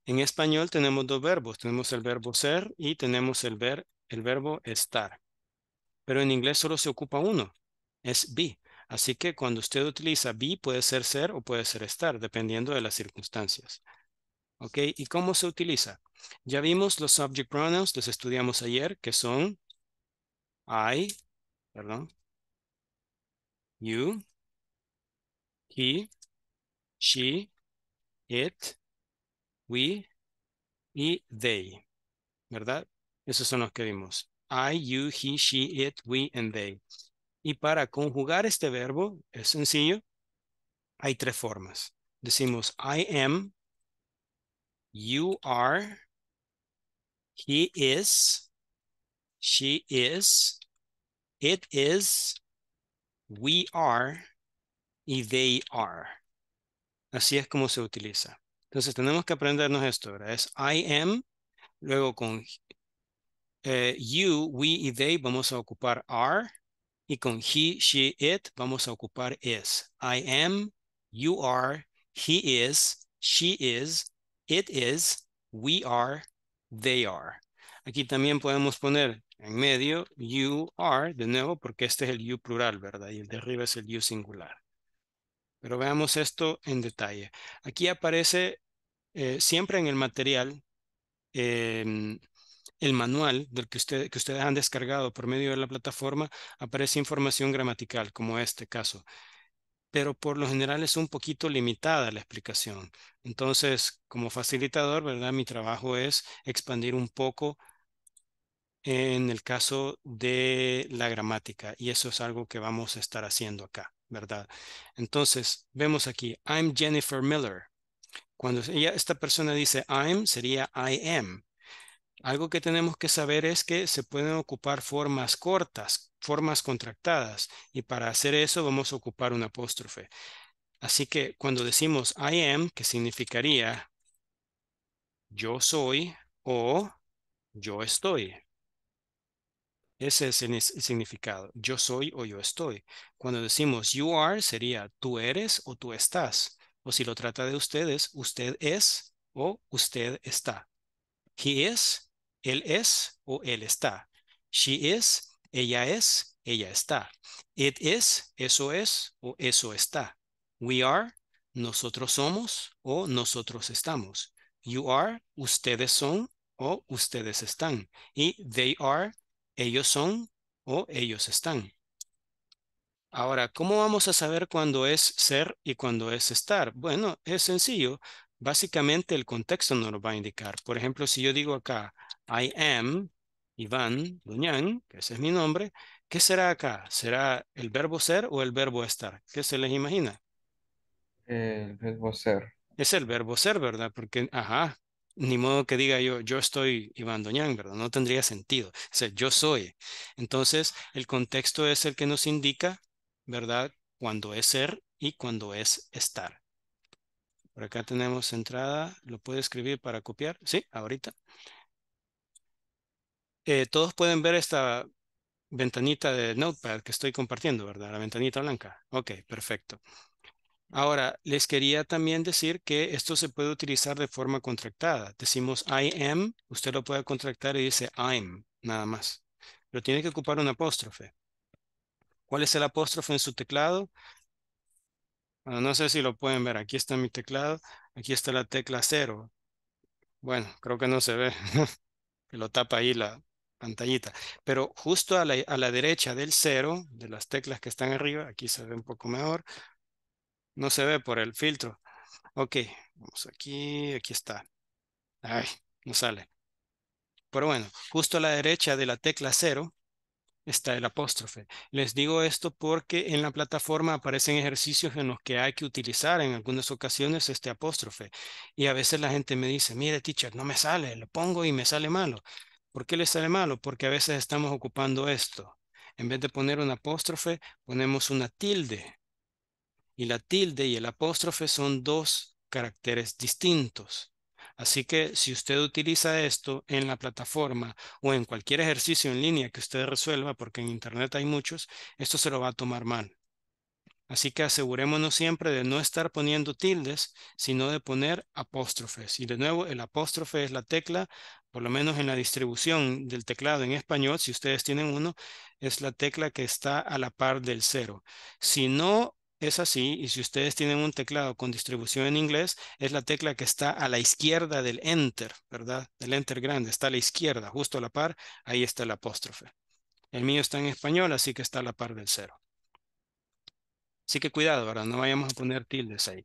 En español tenemos dos verbos. Tenemos el verbo ser y tenemos el, verbo estar. Pero en inglés solo se ocupa uno. Es be. Así que cuando usted utiliza be, puede ser ser o puede ser estar, dependiendo de las circunstancias. ¿Ok? ¿Y cómo se utiliza? Ya vimos los subject pronouns, los estudiamos ayer, que son I, perdón. You, he, she, it, we y they, ¿verdad? Esos son los que vimos. I, you, he, she, it, we, and they. Y para conjugar este verbo, es sencillo, hay tres formas. Decimos I am, you are, he is, she is, It is, we are y they are. Así es como se utiliza. Entonces tenemos que aprendernos esto, ¿verdad? Es I am, luego con eh, you, we y they vamos a ocupar are y con he, she, it vamos a ocupar is. I am, you are, he is, she is, it is, we are, they are. Aquí también podemos poner en medio, you are, de nuevo, porque este es el you plural, ¿verdad? Y el de arriba es el you singular. Pero veamos esto en detalle. Aquí aparece eh, siempre en el material, em, el manual del que, usted, que ustedes han descargado por medio de la plataforma, aparece información gramatical, como este caso pero por lo general es un poquito limitada la explicación. Entonces, como facilitador, ¿verdad? Mi trabajo es expandir un poco en el caso de la gramática y eso es algo que vamos a estar haciendo acá, ¿verdad? Entonces, vemos aquí, I'm Jennifer Miller. Cuando esta persona dice I'm, sería I am. Algo que tenemos que saber es que se pueden ocupar formas cortas, formas contractadas, y para hacer eso vamos a ocupar un apóstrofe. Así que cuando decimos I am, que significaría yo soy o yo estoy, ese es el significado. Yo soy o yo estoy. Cuando decimos you are, sería tú eres o tú estás. O si lo trata de ustedes, usted es o usted está. He is, él es o él está. She is, ella es, ella está. It is, eso es o eso está. We are, nosotros somos o nosotros estamos. You are, ustedes son o ustedes están. Y they are, ellos son o ellos están. Ahora, ¿cómo vamos a saber cuándo es ser y cuándo es estar? Bueno, es sencillo. Básicamente el contexto nos lo va a indicar. Por ejemplo, si yo digo acá, I am Iván Duñán, que ese es mi nombre, ¿qué será acá? ¿Será el verbo ser o el verbo estar? ¿Qué se les imagina? El verbo ser. Es el verbo ser, ¿verdad? Porque, ajá, ni modo que diga yo, yo estoy Iván Doñán, ¿verdad? No tendría sentido. O sea, yo soy. Entonces, el contexto es el que nos indica, ¿verdad? Cuando es ser y cuando es estar. Por acá tenemos entrada, lo puede escribir para copiar, ¿sí? Ahorita. Eh, todos pueden ver esta ventanita de Notepad que estoy compartiendo, ¿verdad? La ventanita blanca. Ok, perfecto. Ahora, les quería también decir que esto se puede utilizar de forma contractada. Decimos I am, usted lo puede contractar y dice I'm, nada más. Pero tiene que ocupar un apóstrofe. ¿Cuál es el apóstrofe en su teclado? no sé si lo pueden ver. Aquí está mi teclado. Aquí está la tecla cero. Bueno, creo que no se ve. que lo tapa ahí la pantallita. Pero justo a la, a la derecha del cero, de las teclas que están arriba, aquí se ve un poco mejor, no se ve por el filtro. Ok, vamos aquí, aquí está. Ay, no sale. Pero bueno, justo a la derecha de la tecla cero, está el apóstrofe. Les digo esto porque en la plataforma aparecen ejercicios en los que hay que utilizar en algunas ocasiones este apóstrofe. Y a veces la gente me dice, mire, teacher, no me sale, lo pongo y me sale malo. ¿Por qué le sale malo? Porque a veces estamos ocupando esto. En vez de poner un apóstrofe, ponemos una tilde y la tilde y el apóstrofe son dos caracteres distintos. Así que si usted utiliza esto en la plataforma o en cualquier ejercicio en línea que usted resuelva, porque en Internet hay muchos, esto se lo va a tomar mal. Así que asegurémonos siempre de no estar poniendo tildes, sino de poner apóstrofes. Y de nuevo, el apóstrofe es la tecla, por lo menos en la distribución del teclado en español, si ustedes tienen uno, es la tecla que está a la par del cero. Si no es así y si ustedes tienen un teclado con distribución en inglés, es la tecla que está a la izquierda del enter, ¿verdad? Del enter grande está a la izquierda, justo a la par, ahí está el apóstrofe. El mío está en español, así que está a la par del cero. Así que cuidado, ¿verdad? No vayamos a poner tildes ahí.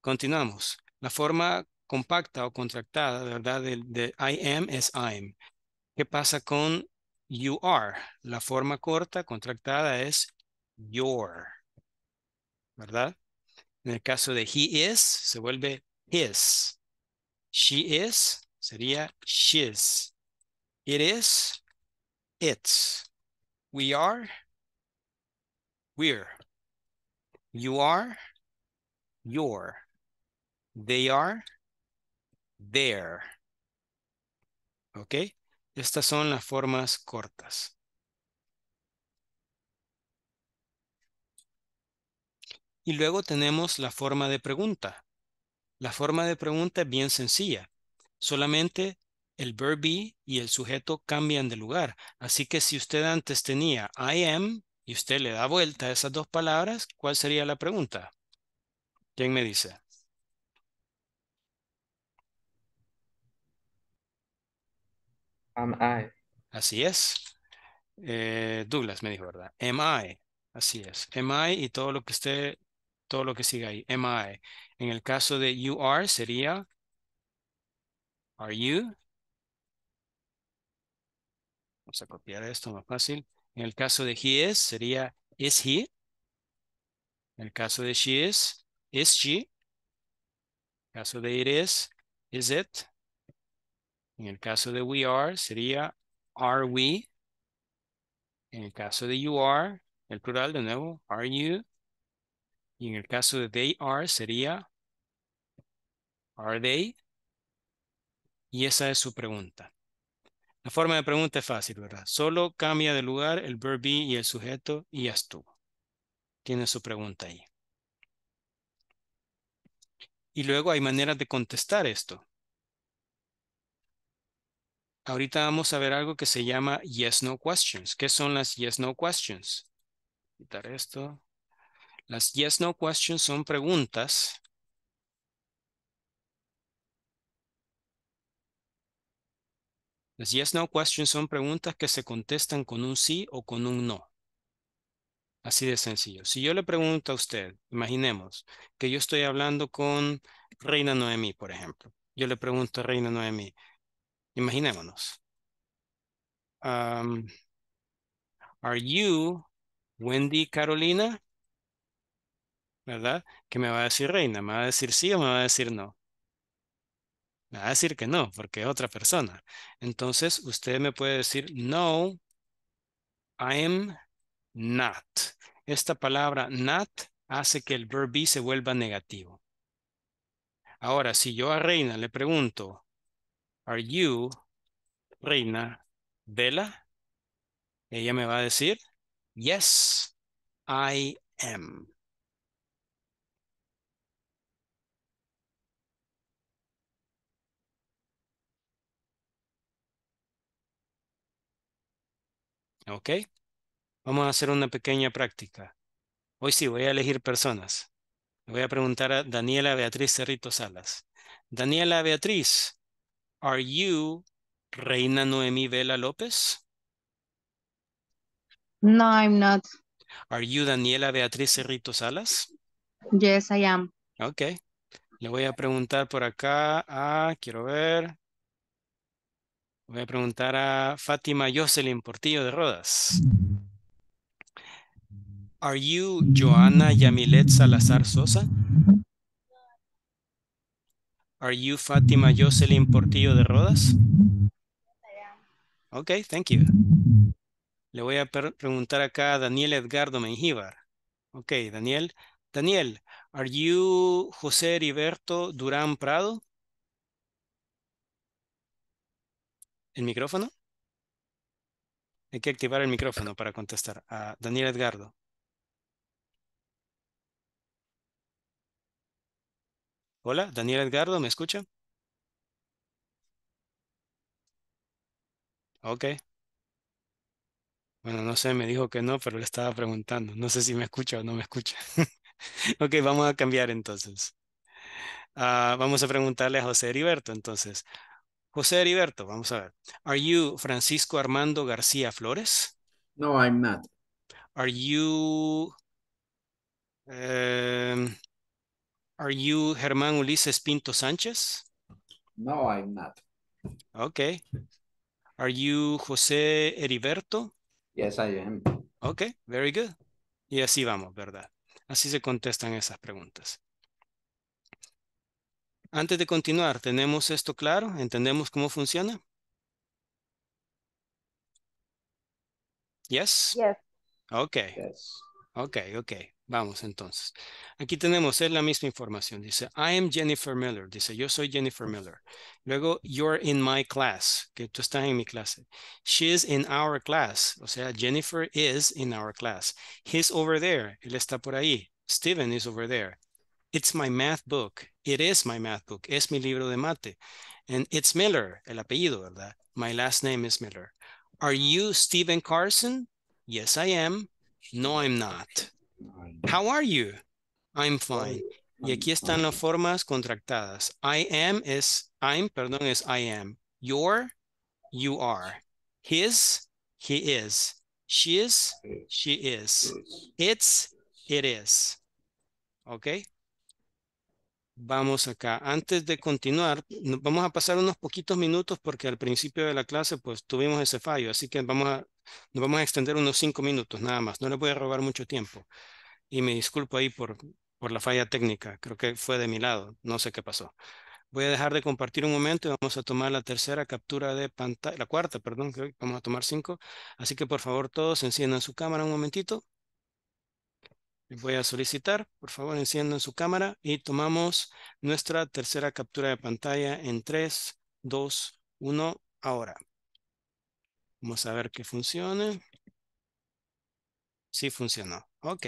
Continuamos. La forma compacta o contractada, ¿verdad? De, de I am es I'm. ¿Qué pasa con you are? La forma corta, contractada es your. ¿verdad? En el caso de he is, se vuelve his. She is sería she's. It is, it's. We are, we're. You are, your. They are, their. ¿Ok? Estas son las formas cortas. Y luego tenemos la forma de pregunta. La forma de pregunta es bien sencilla. Solamente el verb be y el sujeto cambian de lugar. Así que si usted antes tenía I am y usted le da vuelta a esas dos palabras, ¿cuál sería la pregunta? ¿Quién me dice? Am I. Así es. Eh, Douglas me dijo, ¿verdad? Am I. Así es. Am I y todo lo que usted todo lo que sigue ahí, am I. E. En el caso de you are sería are you. Vamos a copiar esto más fácil. En el caso de he is sería is he. En el caso de she is, is she. En el caso de it is, is it. En el caso de we are sería are we. En el caso de you are, el plural de nuevo, are you. Y en el caso de they are sería are they? Y esa es su pregunta. La forma de pregunta es fácil, ¿verdad? Solo cambia de lugar el verb be y el sujeto y ya estuvo. Tiene su pregunta ahí. Y luego hay maneras de contestar esto. Ahorita vamos a ver algo que se llama yes-no questions. ¿Qué son las yes-no questions? Quitar esto. Las yes, no questions son preguntas Las yes, no questions son preguntas que se contestan con un sí o con un no. Así de sencillo. Si yo le pregunto a usted, imaginemos que yo estoy hablando con Reina Noemí, por ejemplo. Yo le pregunto a Reina Noemí, imaginémonos. are you Wendy Carolina? ¿verdad? Que me va a decir reina, me va a decir sí o me va a decir no. Me va a decir que no, porque es otra persona. Entonces, usted me puede decir, no, I am not. Esta palabra not hace que el verb be se vuelva negativo. Ahora, si yo a Reina le pregunto, are you, Reina, Bella? Ella me va a decir, yes, I am. ¿Ok? Vamos a hacer una pequeña práctica. Hoy sí, voy a elegir personas. Le voy a preguntar a Daniela Beatriz Cerrito Salas. Daniela Beatriz, ¿are you Reina Noemí Vela López? No, I'm not. ¿Are you Daniela Beatriz Cerrito Salas? Yes, I am. Ok. Le voy a preguntar por acá Ah, quiero ver, Voy a preguntar a Fátima Jocelyn Portillo de Rodas. Are you Joana Yamilet Salazar Sosa? Are you Fátima Jocelyn Portillo de Rodas? Ok, thank you. Le voy a preguntar acá a Daniel Edgardo Mengíbar. Ok, Daniel. Daniel, are you José Heriberto Durán Prado? ¿El micrófono? Hay que activar el micrófono para contestar. A Daniel Edgardo. Hola, Daniel Edgardo, ¿me escucha? Ok. Bueno, no sé, me dijo que no, pero le estaba preguntando. No sé si me escucha o no me escucha. ok, vamos a cambiar entonces. Ah, vamos a preguntarle a José Heriberto entonces. José Heriberto, vamos a ver. Are you Francisco Armando García Flores? No, I'm not. Are you em, Are you Germán Ulises Pinto Sánchez? No, I'm not. Okay. Are you José Heriberto? Yes, I am. Okay, very good. Y así vamos, ¿verdad? Así se contestan esas preguntas. Antes de continuar, ¿tenemos esto claro? ¿Entendemos cómo funciona? Yes? Yes. Ok. Ok, ok. Vamos entonces. Aquí tenemos, es la misma información. Dice, I am Jennifer Miller. Dice, yo soy Jennifer Miller. Luego, you're in my class. Que tú estás en mi clase. shes in our class. O sea, Jennifer is in our class. He's over there. Él está por ahí. Steven is over there. It's my math book. It is my math book. Es mi libro de mate. And it's Miller, el apellido, ¿verdad? My last name is Miller. Are you Stephen Carson? Yes, I am. No, I'm not. How are you? I'm fine. Y aquí están las formas contractadas. I am es I'm, perdón, es I am. Your, you are. His, he is. She is, she is. It's, it is. Okay? Vamos acá. Antes de continuar, vamos a pasar unos poquitos minutos porque al principio de la clase pues tuvimos ese fallo, así que vamos a, nos vamos a extender unos cinco minutos nada más. No les voy a robar mucho tiempo. Y me disculpo ahí por, por la falla técnica. Creo que fue de mi lado. No sé qué pasó. Voy a dejar de compartir un momento y vamos a tomar la tercera captura de pantalla, la cuarta, perdón, que vamos a tomar cinco. Así que por favor todos enciendan su cámara un momentito voy a solicitar, por favor, enciendan su cámara y tomamos nuestra tercera captura de pantalla en 3, 2, 1, ahora. Vamos a ver que funcione. Sí funcionó. Ok.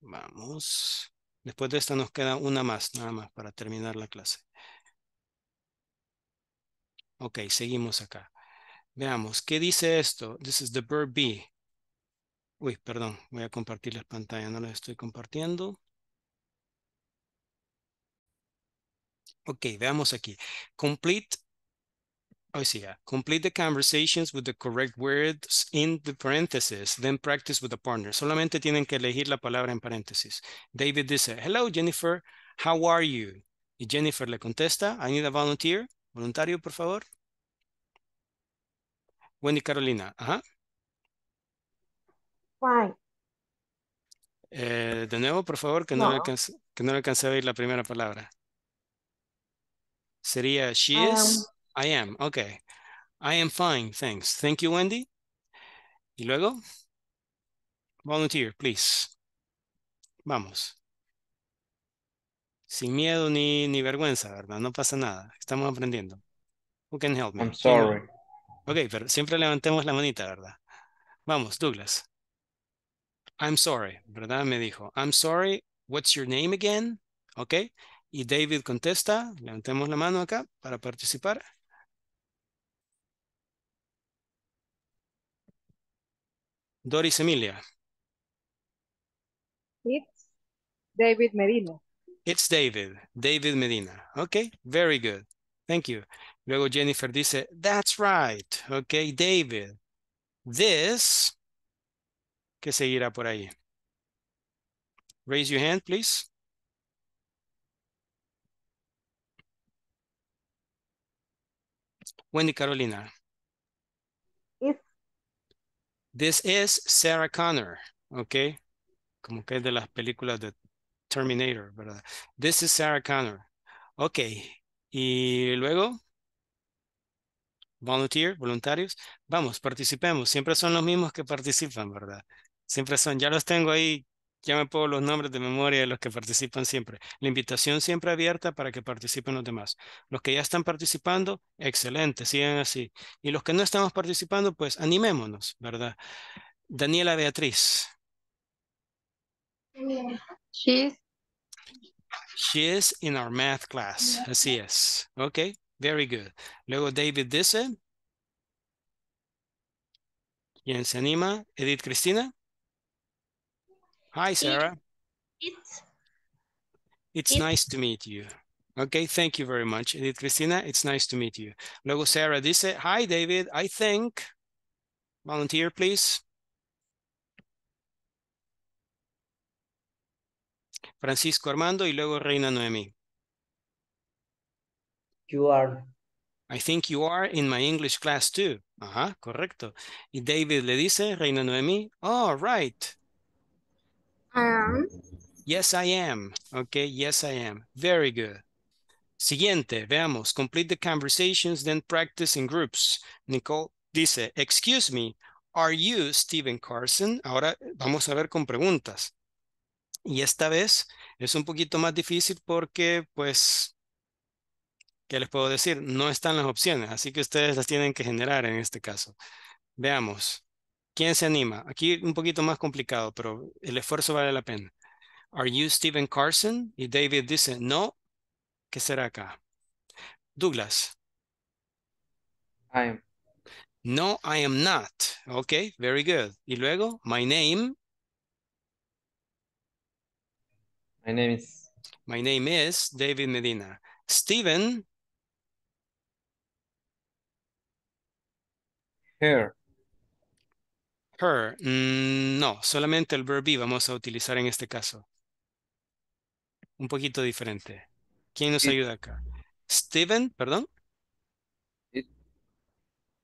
Vamos. Después de esta nos queda una más, nada más, para terminar la clase. Ok, seguimos acá. Veamos, ¿qué dice esto? This is the bird bee. Uy, perdón, voy a compartir la pantalla, no las estoy compartiendo. Ok, veamos aquí. Complete, hoy oh, sí, complete the conversations with the correct words in the parentheses, then practice with the partner. Solamente tienen que elegir la palabra en paréntesis. David dice, hello Jennifer, how are you? Y Jennifer le contesta, I need a volunteer, voluntario por favor. Wendy Carolina, ajá. Eh, de nuevo, por favor, que no, Le alcance, que no a oír la primera palabra. Sería she um, is, I am, okay, I am fine, thanks. Thank you, Wendy. Y luego, volunteer, please. Vamos. Sin miedo ni, ni vergüenza, ¿verdad? No pasa nada. Estamos aprendiendo. Who can help me? I'm sorry. Ok, pero siempre levantemos la manita, ¿verdad? Vamos, Douglas. I'm sorry, ¿verdad? Me dijo, I'm sorry, what's your name again? Okay. Y David contesta, levantemos la mano acá para participar. Doris Emilia. It's David Medina. It's David, David Medina. Okay, very good. Thank you. Luego Jennifer dice, that's right. Okay, David. This que seguirá por ahí. Raise your hand, please. Wendy Carolina. This is Sarah Connor, ¿Ok? Como que es de las películas de Terminator, ¿verdad? This is Sarah Connor. Ok. Y luego, volunteer, voluntarios. Vamos, participemos. Siempre son los mismos que participan, ¿verdad? Siempre son, ya los tengo ahí, ya me puedo los nombres de memoria de los que participan siempre. La invitación siempre abierta para que participen los demás. Los que ya están participando, excelente, sigan así. Y los que no estamos participando, pues animémonos, ¿verdad? Daniela Beatriz. She's. She is in our math class. Así es. Ok, very good. Luego David dice. ¿Quién se anima? Edith Cristina. Hi, Sarah. It's, it's, it's nice to meet you. Okay, thank you very much. Edith Cristina, it's nice to meet you. Luego Sarah dice, uh, hi David, I think. Volunteer, please. Francisco Armando y luego Reina Noemi. You are. I think you are in my English class too. Ajá, correcto. Y David le dice, Reina Noemi, oh, right. am. Yes, I am. Okay, yes, I am. Very good. Siguiente, veamos. Complete the conversations, then practice in groups. Nicole dice, excuse me, are you Steven Carson? Ahora vamos a ver con preguntas. Y esta vez es un poquito más difícil porque, pues, ¿qué les puedo decir? No están las opciones, así que ustedes las tienen que generar en este caso. Veamos. ¿Quién se anima? Aquí un poquito más complicado, pero el esfuerzo vale la pena. Are you Steven Carson? Y David dice, no. ¿Qué será acá? Douglas. I am. No, I am not. Ok, very good. Y luego, my name. My name is. My name is David Medina. Steven. Here. Her. Mm, no, solamente el verb be vamos a utilizar en este caso. Un poquito diferente. ¿Quién nos ayuda acá? Steven, perdón.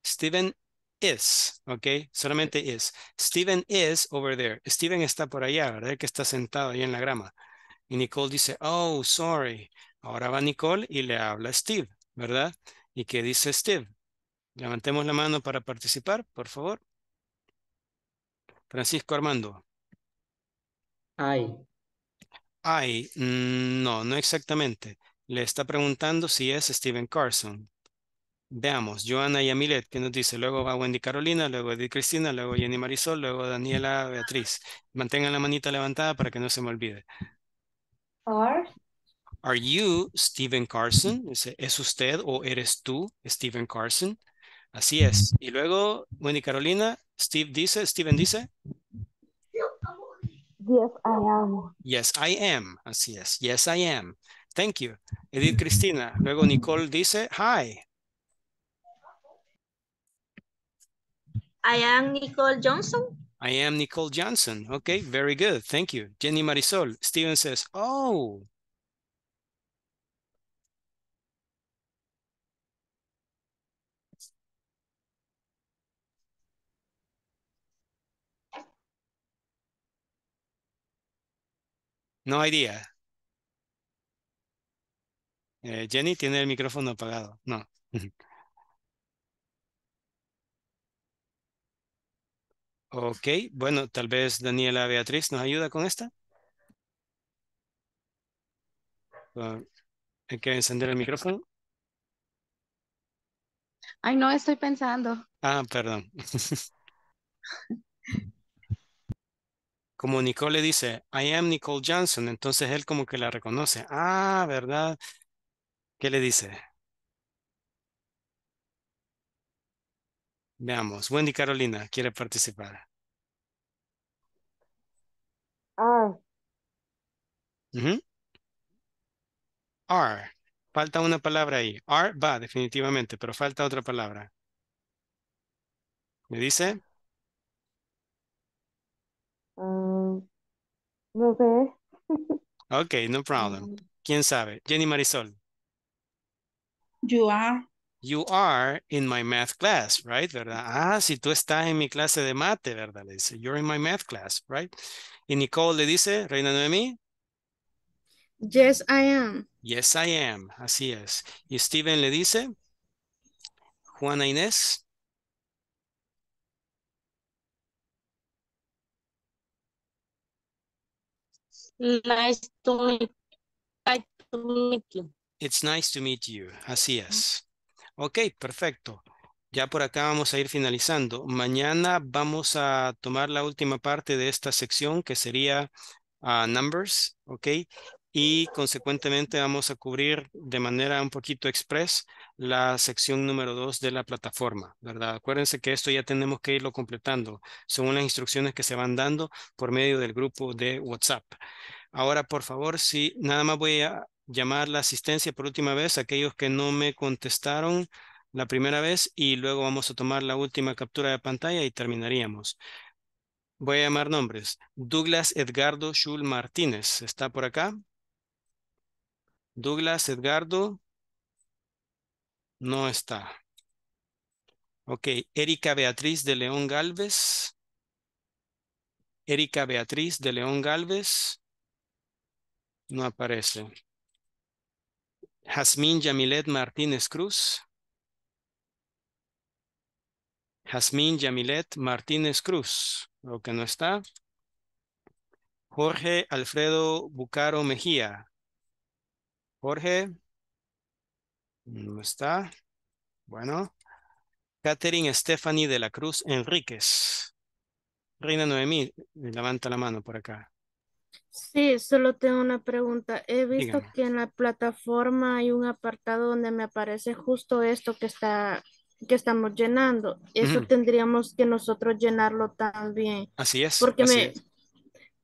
Steven is, ¿ok? Solamente is. Steven is over there. Steven está por allá, ¿verdad? Que está sentado ahí en la grama. Y Nicole dice, oh, sorry. Ahora va Nicole y le habla Steve, ¿verdad? ¿Y qué dice Steve? Levantemos la mano para participar, por favor. Francisco Armando. Ay. Ay, mm, no, no exactamente. Le está preguntando si es Steven Carson. Veamos, Joana Amilet que nos dice, luego va Wendy Carolina, luego Edith Cristina, luego Jenny Marisol, luego Daniela Beatriz. Mantengan la manita levantada para que no se me olvide. Are. Are you Steven Carson? ¿Es usted o eres tú Steven Carson? Así es. Y luego Wendy Carolina, Steve Dice, Steven Dice? Yes, I am. Yes, I am. Así es. Yes, I am. Thank you. Edith Cristina. Luego Nicole dice, hi. I am Nicole Johnson. I am Nicole Johnson. Okay, very good. Thank you. Jenny Marisol. Steven says, oh. No hay día. Eh, Jenny tiene el micrófono apagado. No. ok, bueno, tal vez Daniela Beatriz nos ayuda con esta. Ah, hay que encender el micrófono. Ay, no, estoy pensando. Ah, perdón. como Nicole le dice, I am Nicole Johnson, entonces él como que la reconoce. Ah, ¿verdad? ¿Qué le dice? Veamos, Wendy Carolina quiere participar. Ah. Mhm. Falta una palabra ahí. R va definitivamente, pero falta otra palabra. ¿Me dice? Mm. No ok, no problem. Mm. ¿Quién sabe? Jenny Marisol. You are. You are in my math class, right? ¿Verdad? Ah, si tú estás en mi clase de mate, ¿verdad? Le dice, you're in my math class, right? Y Nicole le dice, Reina Noemí. Yes, I am. Yes, I am. Así es. Y Steven le dice, Juana Inés. Nice to meet, you. It's nice to meet you. Así es. Ok, perfecto. Ya por acá vamos a ir finalizando. Mañana vamos a tomar la última parte de esta sección que sería ah, numbers, ¿ok? y consecuentemente vamos a cubrir de manera un poquito express la sección número 2 de la plataforma, ¿verdad? Acuérdense que esto ya tenemos que irlo completando según las instrucciones que se van dando por medio del grupo de WhatsApp. Ahora, por favor, si nada más voy a llamar la asistencia por última vez aquellos que no me contestaron la primera vez y luego vamos a tomar la última captura de pantalla y terminaríamos. Voy a llamar nombres. Douglas Edgardo Schul Martínez, ¿está por acá? Douglas Edgardo no está. Ok, Erika Beatriz de León Galvez. Erika Beatriz de León Galvez no aparece. Jazmín Yamilet Martínez Cruz. Jazmín Yamilet Martínez Cruz, lo que no está. Jorge Alfredo Bucaro Mejía. Jorge. No está. Bueno. Catherine Stephanie de la Cruz Enríquez. Reina Noemí, levanta la mano por acá. Sí, solo tengo una pregunta. He visto que en la plataforma hay un apartado donde me aparece justo esto que está que estamos llenando. Eso tendríamos que nosotros llenarlo también. Así es. Porque me es.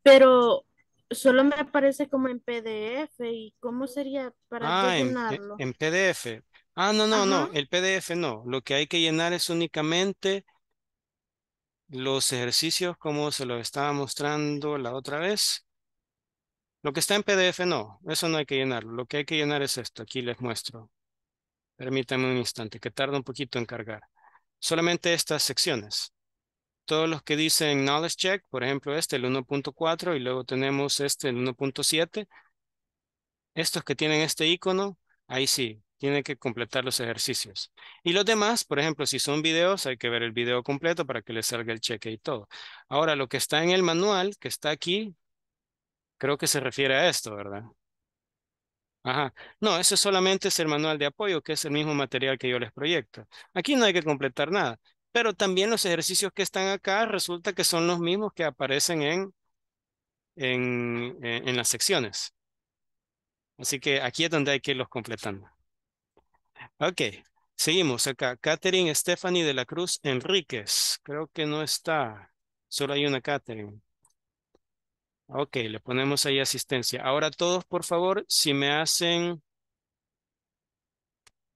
pero solo me aparece como en PDF. ¿Y cómo sería para ah, en, en PDF. Ah, no, no, no. El PDF no. Lo que hay que llenar es únicamente los ejercicios como se los estaba mostrando la otra vez. Lo que está en PDF no, eso no hay que llenarlo. Lo que hay que llenar es esto, aquí les muestro. Permítanme un instante, que tarda un poquito en cargar. Solamente estas secciones todos los que dicen knowledge check, por ejemplo este, el 1.4, y luego tenemos este, el 1.7, estos que tienen este icono, ahí sí, tienen que completar los ejercicios. Y los demás, por ejemplo, si son videos, hay que ver el video completo para que les salga el cheque y todo. Ahora, lo que está en el manual, que está aquí, creo que se refiere a esto, ¿verdad? Ajá. No, ese solamente es el manual de apoyo, que es el mismo material que yo les proyecto. Aquí no hay que completar nada. Pero también los ejercicios que están acá resulta que son los mismos que aparecen en, en, las secciones. Así que aquí es donde hay que irlos completando. Ok, seguimos acá. Catherine Stephanie de la Cruz Enríquez. Creo que no está. Solo hay una Catherine. Ok, le ponemos ahí asistencia. Ahora todos, por favor, si me hacen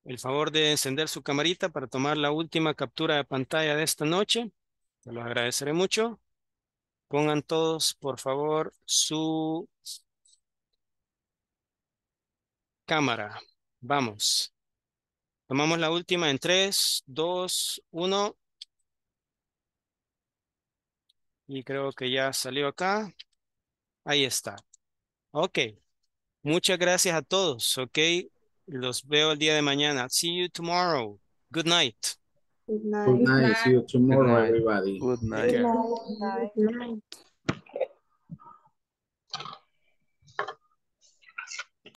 el favor de encender su camarita para tomar la última captura de pantalla de esta noche. Se los agradeceré mucho. Pongan todos, por favor, su cámara. Vamos. Tomamos la última en 3, 2, 1. Y creo que ya salió acá. Ahí está. Ok. Muchas gracias a todos. Ok. Los veo el día de mañana. See you tomorrow. Good night. Good night. Good night. See you tomorrow, everybody. Good night. Good Good night.